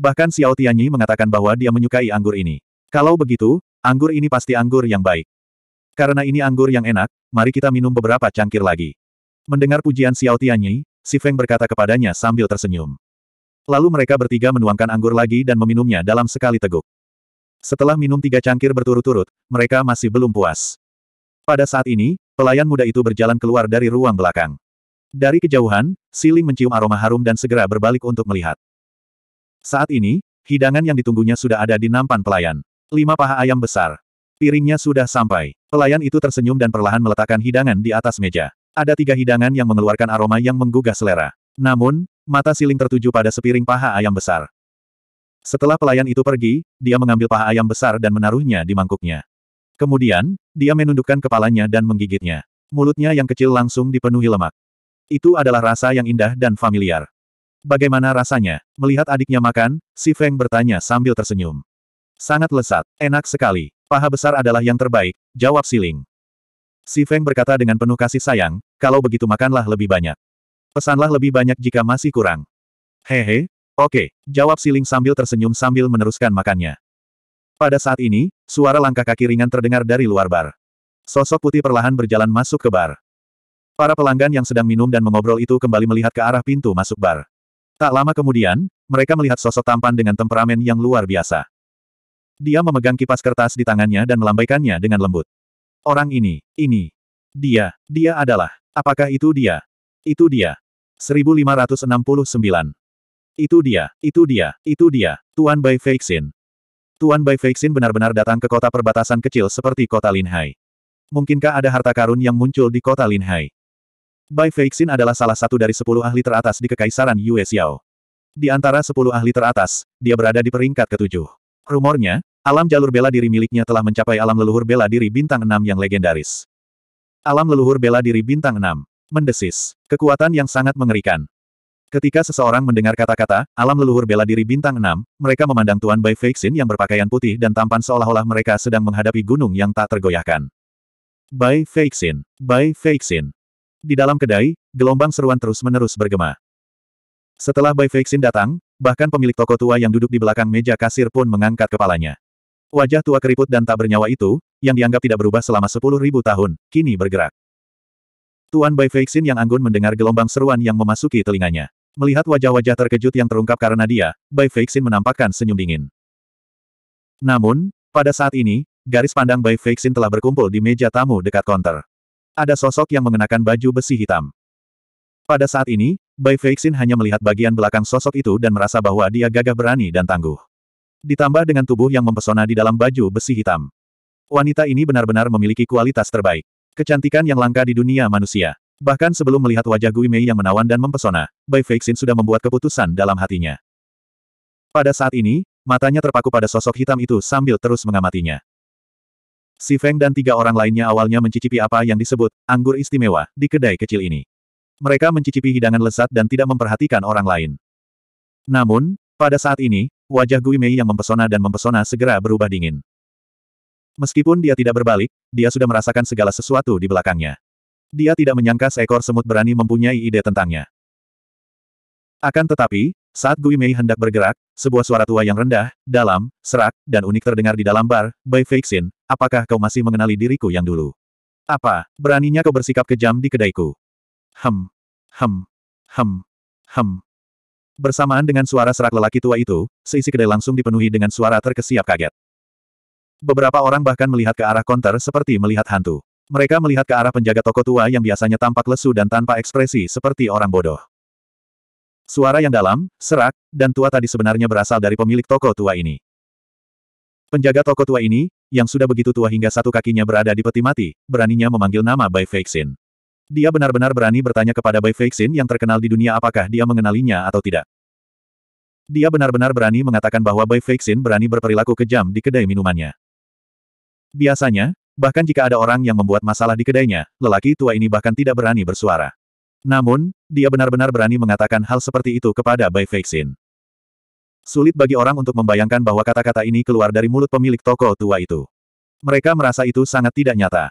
Bahkan Xiao Tianyi mengatakan bahwa dia menyukai anggur ini. Kalau begitu, anggur ini pasti anggur yang baik. Karena ini anggur yang enak, mari kita minum beberapa cangkir lagi. Mendengar pujian Xiao Tianyi, Si Feng berkata kepadanya sambil tersenyum. Lalu mereka bertiga menuangkan anggur lagi dan meminumnya dalam sekali teguk. Setelah minum tiga cangkir berturut-turut, mereka masih belum puas. Pada saat ini, pelayan muda itu berjalan keluar dari ruang belakang. Dari kejauhan, Siling mencium aroma harum dan segera berbalik untuk melihat. Saat ini, hidangan yang ditunggunya sudah ada di nampan pelayan. Lima paha ayam besar. Piringnya sudah sampai. Pelayan itu tersenyum dan perlahan meletakkan hidangan di atas meja. Ada tiga hidangan yang mengeluarkan aroma yang menggugah selera. Namun, mata Siling tertuju pada sepiring paha ayam besar. Setelah pelayan itu pergi, dia mengambil paha ayam besar dan menaruhnya di mangkuknya. Kemudian, dia menundukkan kepalanya dan menggigitnya. Mulutnya yang kecil langsung dipenuhi lemak. Itu adalah rasa yang indah dan familiar. Bagaimana rasanya? Melihat adiknya makan, si Feng bertanya sambil tersenyum. Sangat lesat, enak sekali. Paha besar adalah yang terbaik, jawab Siling. Si Feng berkata dengan penuh kasih sayang, kalau begitu makanlah lebih banyak. Pesanlah lebih banyak jika masih kurang. Hehe, Oke, jawab Siling sambil tersenyum sambil meneruskan makannya. Pada saat ini, suara langkah kaki ringan terdengar dari luar bar. Sosok putih perlahan berjalan masuk ke bar. Para pelanggan yang sedang minum dan mengobrol itu kembali melihat ke arah pintu masuk bar. Tak lama kemudian, mereka melihat sosok tampan dengan temperamen yang luar biasa. Dia memegang kipas kertas di tangannya dan melambaikannya dengan lembut. Orang ini, ini. Dia, dia adalah. Apakah itu dia? Itu dia. 1569. Itu dia, itu dia, itu dia, Tuan Bai Feixin. Tuan Bai Feixin benar-benar datang ke kota perbatasan kecil seperti kota Linhai. Mungkinkah ada harta karun yang muncul di kota Linhai? Bai Feixin adalah salah satu dari sepuluh ahli teratas di Kekaisaran Yue Xiao. Di antara sepuluh ahli teratas, dia berada di peringkat ketujuh. Rumornya, alam jalur bela diri miliknya telah mencapai alam leluhur bela diri bintang enam yang legendaris. Alam leluhur bela diri bintang enam, Mendesis. Kekuatan yang sangat mengerikan. Ketika seseorang mendengar kata-kata, alam leluhur bela diri bintang 6, mereka memandang Tuan Bai Feixin yang berpakaian putih dan tampan seolah-olah mereka sedang menghadapi gunung yang tak tergoyahkan. Bai Feixin, Bai Feixin. Di dalam kedai, gelombang seruan terus-menerus bergema. Setelah Bai Feixin datang, bahkan pemilik toko tua yang duduk di belakang meja kasir pun mengangkat kepalanya. Wajah tua keriput dan tak bernyawa itu, yang dianggap tidak berubah selama sepuluh ribu tahun, kini bergerak. Tuan Bai Feixin yang anggun mendengar gelombang seruan yang memasuki telinganya. Melihat wajah-wajah terkejut yang terungkap karena dia, Bai Feixin menampakkan senyum dingin. Namun, pada saat ini, garis pandang Bai Feixin telah berkumpul di meja tamu dekat konter. Ada sosok yang mengenakan baju besi hitam. Pada saat ini, Bai Feixin hanya melihat bagian belakang sosok itu dan merasa bahwa dia gagah berani dan tangguh. Ditambah dengan tubuh yang mempesona di dalam baju besi hitam. Wanita ini benar-benar memiliki kualitas terbaik. Kecantikan yang langka di dunia manusia. Bahkan sebelum melihat wajah Gui Mei yang menawan dan mempesona, Bai Feixin sudah membuat keputusan dalam hatinya. Pada saat ini, matanya terpaku pada sosok hitam itu sambil terus mengamatinya. Si Feng dan tiga orang lainnya awalnya mencicipi apa yang disebut anggur istimewa di kedai kecil ini. Mereka mencicipi hidangan lezat dan tidak memperhatikan orang lain. Namun, pada saat ini, wajah Gui Mei yang mempesona dan mempesona segera berubah dingin. Meskipun dia tidak berbalik, dia sudah merasakan segala sesuatu di belakangnya. Dia tidak menyangka seekor semut berani mempunyai ide tentangnya. Akan tetapi, saat Gui Mei hendak bergerak, sebuah suara tua yang rendah, dalam, serak, dan unik terdengar di dalam bar, Bai Feixin, apakah kau masih mengenali diriku yang dulu? Apa, beraninya kau bersikap kejam di kedaiku? Hem, hem, hem, hem. Bersamaan dengan suara serak lelaki tua itu, seisi kedai langsung dipenuhi dengan suara terkesiap kaget. Beberapa orang bahkan melihat ke arah konter seperti melihat hantu. Mereka melihat ke arah penjaga toko tua yang biasanya tampak lesu dan tanpa ekspresi seperti orang bodoh. Suara yang dalam, serak, dan tua tadi sebenarnya berasal dari pemilik toko tua ini. Penjaga toko tua ini, yang sudah begitu tua hingga satu kakinya berada di peti mati, beraninya memanggil nama Bai Feixin. Dia benar-benar berani bertanya kepada Bai Feixin yang terkenal di dunia apakah dia mengenalinya atau tidak. Dia benar-benar berani mengatakan bahwa Bai Feixin berani berperilaku kejam di kedai minumannya. Biasanya, Bahkan jika ada orang yang membuat masalah di kedainya, lelaki tua ini bahkan tidak berani bersuara. Namun, dia benar-benar berani mengatakan hal seperti itu kepada Bai Feixin. Sulit bagi orang untuk membayangkan bahwa kata-kata ini keluar dari mulut pemilik toko tua itu. Mereka merasa itu sangat tidak nyata.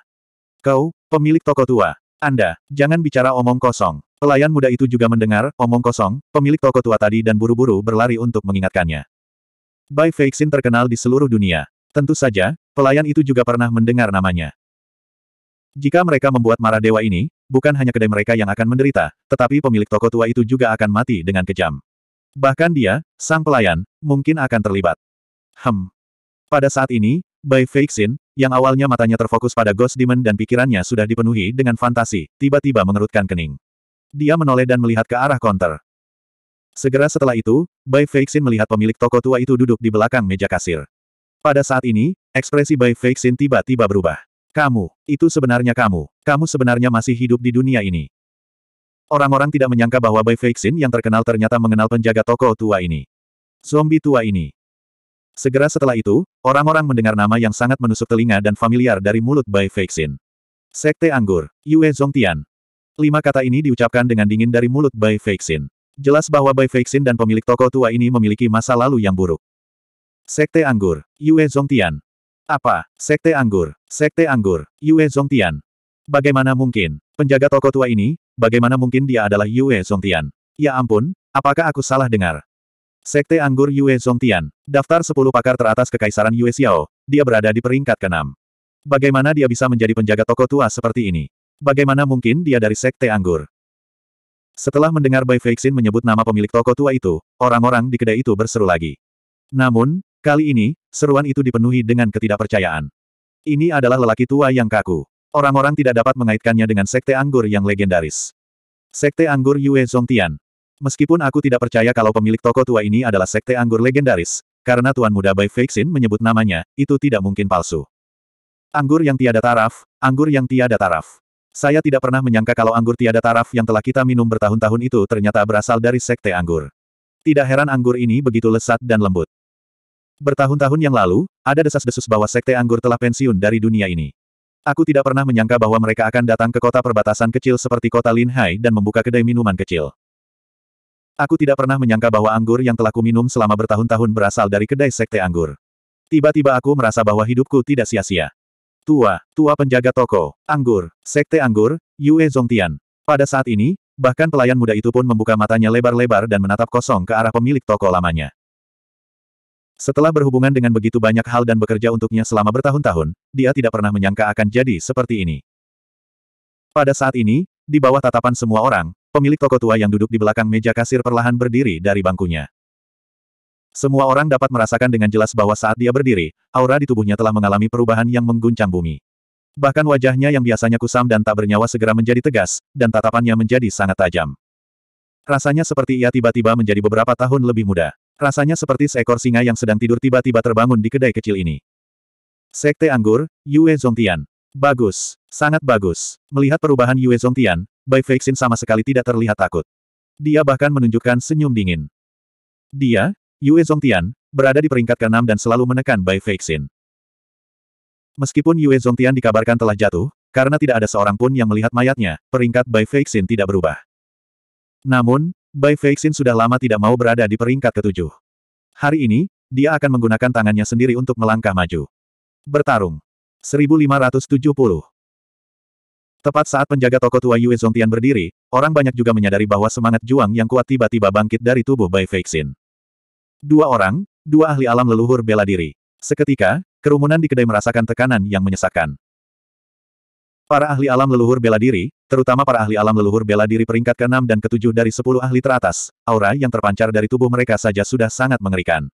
Kau, pemilik toko tua. Anda, jangan bicara omong kosong. Pelayan muda itu juga mendengar, omong kosong, pemilik toko tua tadi dan buru-buru berlari untuk mengingatkannya. Bai Feixin terkenal di seluruh dunia. Tentu saja, pelayan itu juga pernah mendengar namanya. Jika mereka membuat marah dewa ini, bukan hanya kedai mereka yang akan menderita, tetapi pemilik toko tua itu juga akan mati dengan kejam. Bahkan dia, sang pelayan, mungkin akan terlibat. Hem. Pada saat ini, Bai Feixin, yang awalnya matanya terfokus pada Ghost Demon dan pikirannya sudah dipenuhi dengan fantasi, tiba-tiba mengerutkan kening. Dia menoleh dan melihat ke arah konter. Segera setelah itu, Bai Feixin melihat pemilik toko tua itu duduk di belakang meja kasir. Pada saat ini, ekspresi Bai Feixin tiba-tiba berubah. Kamu, itu sebenarnya kamu. Kamu sebenarnya masih hidup di dunia ini. Orang-orang tidak menyangka bahwa Bai Feixin yang terkenal ternyata mengenal penjaga toko tua ini. Zombie tua ini. Segera setelah itu, orang-orang mendengar nama yang sangat menusuk telinga dan familiar dari mulut Bai Feixin. Sekte Anggur, Yue Zongtian. Lima kata ini diucapkan dengan dingin dari mulut Bai Feixin. Jelas bahwa Bai Feixin dan pemilik toko tua ini memiliki masa lalu yang buruk. Sekte Anggur, Yue Zongtian. Apa? Sekte Anggur, Sekte Anggur, Yue Zongtian. Bagaimana mungkin? Penjaga toko tua ini, bagaimana mungkin dia adalah Yue Zongtian? Ya ampun, apakah aku salah dengar? Sekte Anggur Yue Zongtian, daftar 10 pakar teratas Kekaisaran Yue Xiao, dia berada di peringkat ke-6. Bagaimana dia bisa menjadi penjaga toko tua seperti ini? Bagaimana mungkin dia dari Sekte Anggur? Setelah mendengar Bai Feixin menyebut nama pemilik toko tua itu, orang-orang di kedai itu berseru lagi. Namun, Kali ini, seruan itu dipenuhi dengan ketidakpercayaan. Ini adalah lelaki tua yang kaku. Orang-orang tidak dapat mengaitkannya dengan sekte anggur yang legendaris. Sekte anggur Yue Zongtian. Meskipun aku tidak percaya kalau pemilik toko tua ini adalah sekte anggur legendaris, karena Tuan Muda Bai Feixin menyebut namanya, itu tidak mungkin palsu. Anggur yang tiada taraf, anggur yang tiada taraf. Saya tidak pernah menyangka kalau anggur tiada taraf yang telah kita minum bertahun-tahun itu ternyata berasal dari sekte anggur. Tidak heran anggur ini begitu lesat dan lembut. Bertahun-tahun yang lalu, ada desas-desus bahwa Sekte Anggur telah pensiun dari dunia ini. Aku tidak pernah menyangka bahwa mereka akan datang ke kota perbatasan kecil seperti kota Linhai dan membuka kedai minuman kecil. Aku tidak pernah menyangka bahwa anggur yang telah kuminum selama bertahun-tahun berasal dari kedai Sekte Anggur. Tiba-tiba aku merasa bahwa hidupku tidak sia-sia. Tua, tua penjaga toko, anggur, sekte anggur, Yue Zongtian. Pada saat ini, bahkan pelayan muda itu pun membuka matanya lebar-lebar dan menatap kosong ke arah pemilik toko lamanya. Setelah berhubungan dengan begitu banyak hal dan bekerja untuknya selama bertahun-tahun, dia tidak pernah menyangka akan jadi seperti ini. Pada saat ini, di bawah tatapan semua orang, pemilik toko tua yang duduk di belakang meja kasir perlahan berdiri dari bangkunya. Semua orang dapat merasakan dengan jelas bahwa saat dia berdiri, aura di tubuhnya telah mengalami perubahan yang mengguncang bumi. Bahkan wajahnya yang biasanya kusam dan tak bernyawa segera menjadi tegas, dan tatapannya menjadi sangat tajam. Rasanya seperti ia tiba-tiba menjadi beberapa tahun lebih muda. Rasanya seperti seekor singa yang sedang tidur tiba-tiba terbangun di kedai kecil ini. Sekte Anggur, Yue Zongtian. Bagus, sangat bagus. Melihat perubahan Yue Zongtian, Bai Feixin sama sekali tidak terlihat takut. Dia bahkan menunjukkan senyum dingin. Dia, Yue Zongtian, berada di peringkat ke-6 dan selalu menekan Bai Feixin. Meskipun Yue Zongtian dikabarkan telah jatuh, karena tidak ada seorang pun yang melihat mayatnya, peringkat Bai Feixin tidak berubah. Namun, Bai Feixin sudah lama tidak mau berada di peringkat ketujuh. Hari ini, dia akan menggunakan tangannya sendiri untuk melangkah maju. Bertarung. 1570. Tepat saat penjaga toko tua Yue Zongtian berdiri, orang banyak juga menyadari bahwa semangat juang yang kuat tiba-tiba bangkit dari tubuh Bai Feixin. Dua orang, dua ahli alam leluhur bela diri. Seketika, kerumunan di kedai merasakan tekanan yang menyesakkan. Para ahli alam leluhur bela diri, terutama para ahli alam leluhur bela diri peringkat ke-6 dan ke-7 dari 10 ahli teratas, aura yang terpancar dari tubuh mereka saja sudah sangat mengerikan.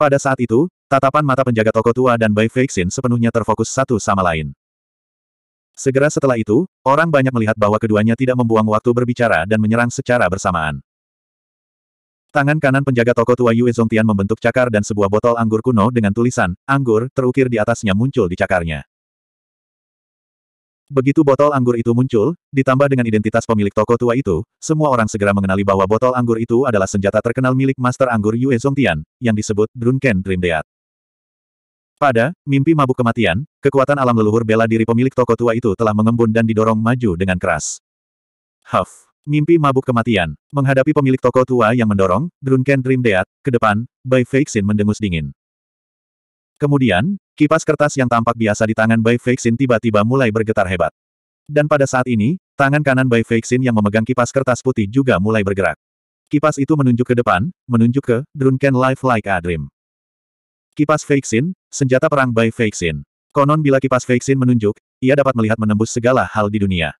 Pada saat itu, tatapan mata penjaga toko tua dan Bai Feixin sepenuhnya terfokus satu sama lain. Segera setelah itu, orang banyak melihat bahwa keduanya tidak membuang waktu berbicara dan menyerang secara bersamaan. Tangan kanan penjaga toko tua Yue Zongtian membentuk cakar dan sebuah botol anggur kuno dengan tulisan, anggur, terukir di atasnya muncul di cakarnya. Begitu botol anggur itu muncul, ditambah dengan identitas pemilik toko tua itu, semua orang segera mengenali bahwa botol anggur itu adalah senjata terkenal milik Master Anggur Yue Zongtian, yang disebut Drunken Dream Death. Pada mimpi mabuk kematian, kekuatan alam leluhur bela diri pemilik toko tua itu telah mengembun dan didorong maju dengan keras. Huff. Mimpi mabuk kematian. Menghadapi pemilik toko tua yang mendorong, Drunken Dream Death, ke depan, Bai Feixin mendengus dingin. Kemudian, Kipas kertas yang tampak biasa di tangan Bai Feixin tiba-tiba mulai bergetar hebat. Dan pada saat ini, tangan kanan Bai Feixin yang memegang kipas kertas putih juga mulai bergerak. Kipas itu menunjuk ke depan, menunjuk ke Drunken Life Like a Dream. Kipas Feixin, senjata perang Bai Feixin. Konon bila kipas Feixin menunjuk, ia dapat melihat menembus segala hal di dunia.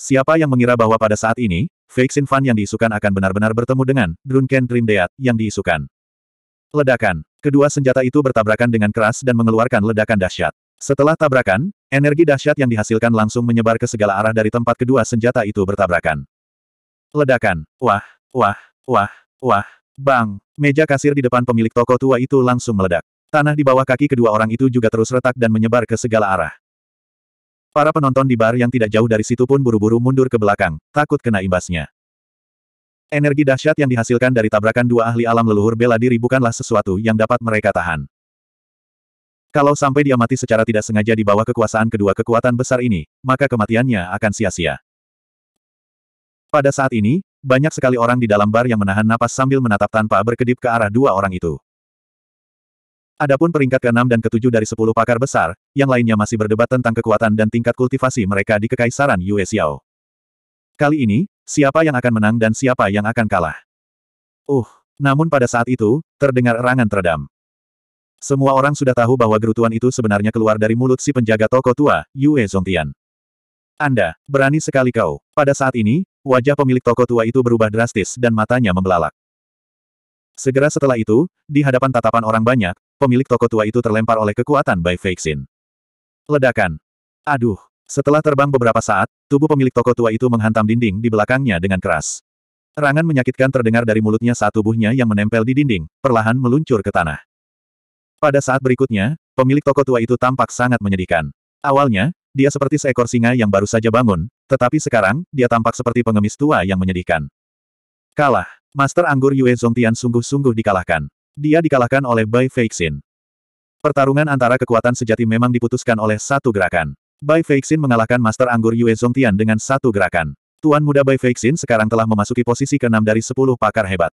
Siapa yang mengira bahwa pada saat ini, Feixin Fan yang diisukan akan benar-benar bertemu dengan Drunken Dream Death yang diisukan. Ledakan. Kedua senjata itu bertabrakan dengan keras dan mengeluarkan ledakan dahsyat. Setelah tabrakan, energi dahsyat yang dihasilkan langsung menyebar ke segala arah dari tempat kedua senjata itu bertabrakan. Ledakan. Wah, wah, wah, wah. Bang, meja kasir di depan pemilik toko tua itu langsung meledak. Tanah di bawah kaki kedua orang itu juga terus retak dan menyebar ke segala arah. Para penonton di bar yang tidak jauh dari situ pun buru-buru mundur ke belakang, takut kena imbasnya. Energi dahsyat yang dihasilkan dari tabrakan dua ahli alam leluhur bela diri bukanlah sesuatu yang dapat mereka tahan. Kalau sampai dia mati secara tidak sengaja di bawah kekuasaan kedua kekuatan besar ini, maka kematiannya akan sia-sia. Pada saat ini, banyak sekali orang di dalam bar yang menahan napas sambil menatap tanpa berkedip ke arah dua orang itu. Adapun peringkat ke-6 dan ke-7 dari 10 pakar besar, yang lainnya masih berdebat tentang kekuatan dan tingkat kultivasi mereka di Kekaisaran Yue Xiao. Kali ini, siapa yang akan menang dan siapa yang akan kalah. Uh, namun pada saat itu, terdengar erangan teredam. Semua orang sudah tahu bahwa gerutuan itu sebenarnya keluar dari mulut si penjaga toko tua, Yue Zongtian. Anda, berani sekali kau. Pada saat ini, wajah pemilik toko tua itu berubah drastis dan matanya membelalak. Segera setelah itu, di hadapan tatapan orang banyak, pemilik toko tua itu terlempar oleh kekuatan Bai Feixin. Ledakan. Aduh, setelah terbang beberapa saat, tubuh pemilik toko tua itu menghantam dinding di belakangnya dengan keras. Rangan menyakitkan terdengar dari mulutnya saat tubuhnya yang menempel di dinding, perlahan meluncur ke tanah. Pada saat berikutnya, pemilik toko tua itu tampak sangat menyedihkan. Awalnya, dia seperti seekor singa yang baru saja bangun, tetapi sekarang, dia tampak seperti pengemis tua yang menyedihkan. Kalah. Master Anggur Yue Zongtian sungguh-sungguh dikalahkan. Dia dikalahkan oleh Bai Feixin. Pertarungan antara kekuatan sejati memang diputuskan oleh satu gerakan. Bai Feixin mengalahkan Master Anggur Yue Zongtian dengan satu gerakan. Tuan muda Bai Feixin sekarang telah memasuki posisi ke-6 dari 10 pakar hebat.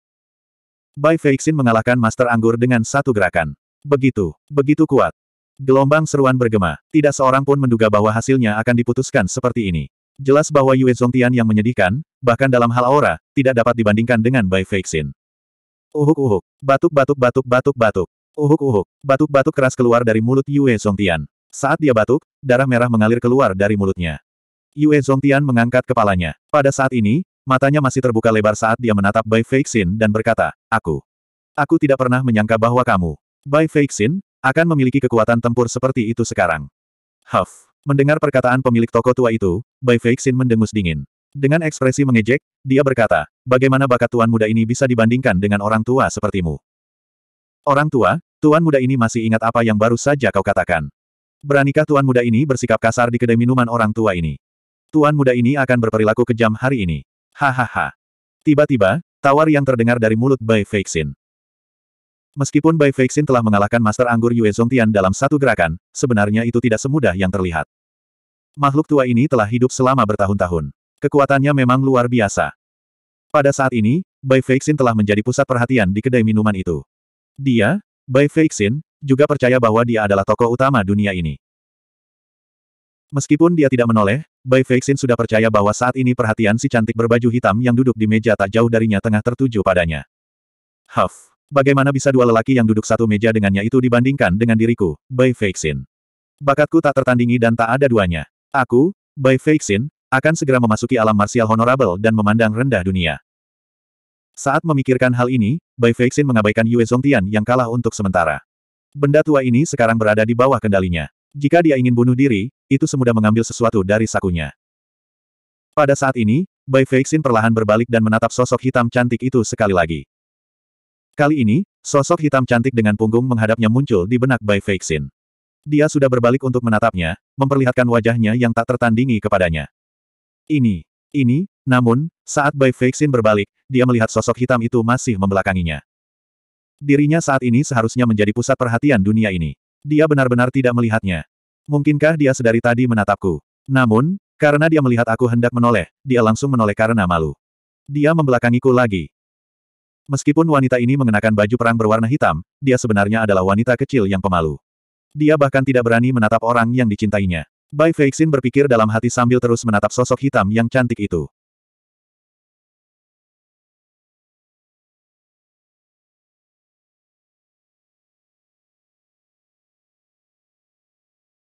Bai Feixin mengalahkan Master Anggur dengan satu gerakan. Begitu, begitu kuat. Gelombang seruan bergema. Tidak seorang pun menduga bahwa hasilnya akan diputuskan seperti ini. Jelas bahwa Yue Zongtian yang menyedihkan, bahkan dalam hal aura, tidak dapat dibandingkan dengan Bai Feixin. Uhuk-uhuk, batuk-batuk-batuk-batuk-batuk. Uhuk-uhuk, batuk-batuk keras keluar dari mulut Yue Zongtian. Saat dia batuk, darah merah mengalir keluar dari mulutnya. Yue Zongtian mengangkat kepalanya. Pada saat ini, matanya masih terbuka lebar saat dia menatap Bai Feixin dan berkata, Aku. Aku tidak pernah menyangka bahwa kamu, Bai Feixin, akan memiliki kekuatan tempur seperti itu sekarang. Huff. Mendengar perkataan pemilik toko tua itu, Bai Feixin mendengus dingin. Dengan ekspresi mengejek, dia berkata, bagaimana bakat tuan muda ini bisa dibandingkan dengan orang tua sepertimu? Orang tua, tuan muda ini masih ingat apa yang baru saja kau katakan. Beranikah tuan muda ini bersikap kasar di kedai minuman orang tua ini? Tuan muda ini akan berperilaku kejam hari ini. Hahaha. Tiba-tiba, tawar yang terdengar dari mulut Bai Feixin. Meskipun Bai Feixin telah mengalahkan Master Anggur Yue Zongtian dalam satu gerakan, sebenarnya itu tidak semudah yang terlihat. Makhluk tua ini telah hidup selama bertahun-tahun. Kekuatannya memang luar biasa. Pada saat ini, Bai Feixin telah menjadi pusat perhatian di kedai minuman itu. Dia, Bai Feixin, juga percaya bahwa dia adalah tokoh utama dunia ini. Meskipun dia tidak menoleh, Bai Feixin sudah percaya bahwa saat ini perhatian si cantik berbaju hitam yang duduk di meja tak jauh darinya tengah tertuju padanya. Huff, bagaimana bisa dua lelaki yang duduk satu meja dengannya itu dibandingkan dengan diriku, Bai Feixin? Bakatku tak tertandingi dan tak ada duanya. Aku, Bai Feixin, akan segera memasuki alam martial honorable dan memandang rendah dunia. Saat memikirkan hal ini, Bai Feixin mengabaikan Yue Zongtian yang kalah untuk sementara. Benda tua ini sekarang berada di bawah kendalinya. Jika dia ingin bunuh diri, itu semudah mengambil sesuatu dari sakunya. Pada saat ini, Bai Feixin perlahan berbalik dan menatap sosok hitam cantik itu sekali lagi. Kali ini, sosok hitam cantik dengan punggung menghadapnya muncul di benak Bai Feixin. Dia sudah berbalik untuk menatapnya, memperlihatkan wajahnya yang tak tertandingi kepadanya. Ini, ini, namun, saat Bai Feixin berbalik, dia melihat sosok hitam itu masih membelakanginya. Dirinya saat ini seharusnya menjadi pusat perhatian dunia ini. Dia benar-benar tidak melihatnya. Mungkinkah dia sedari tadi menatapku? Namun, karena dia melihat aku hendak menoleh, dia langsung menoleh karena malu. Dia membelakangiku lagi. Meskipun wanita ini mengenakan baju perang berwarna hitam, dia sebenarnya adalah wanita kecil yang pemalu. Dia bahkan tidak berani menatap orang yang dicintainya. Bai Feixin berpikir dalam hati sambil terus menatap sosok hitam yang cantik itu.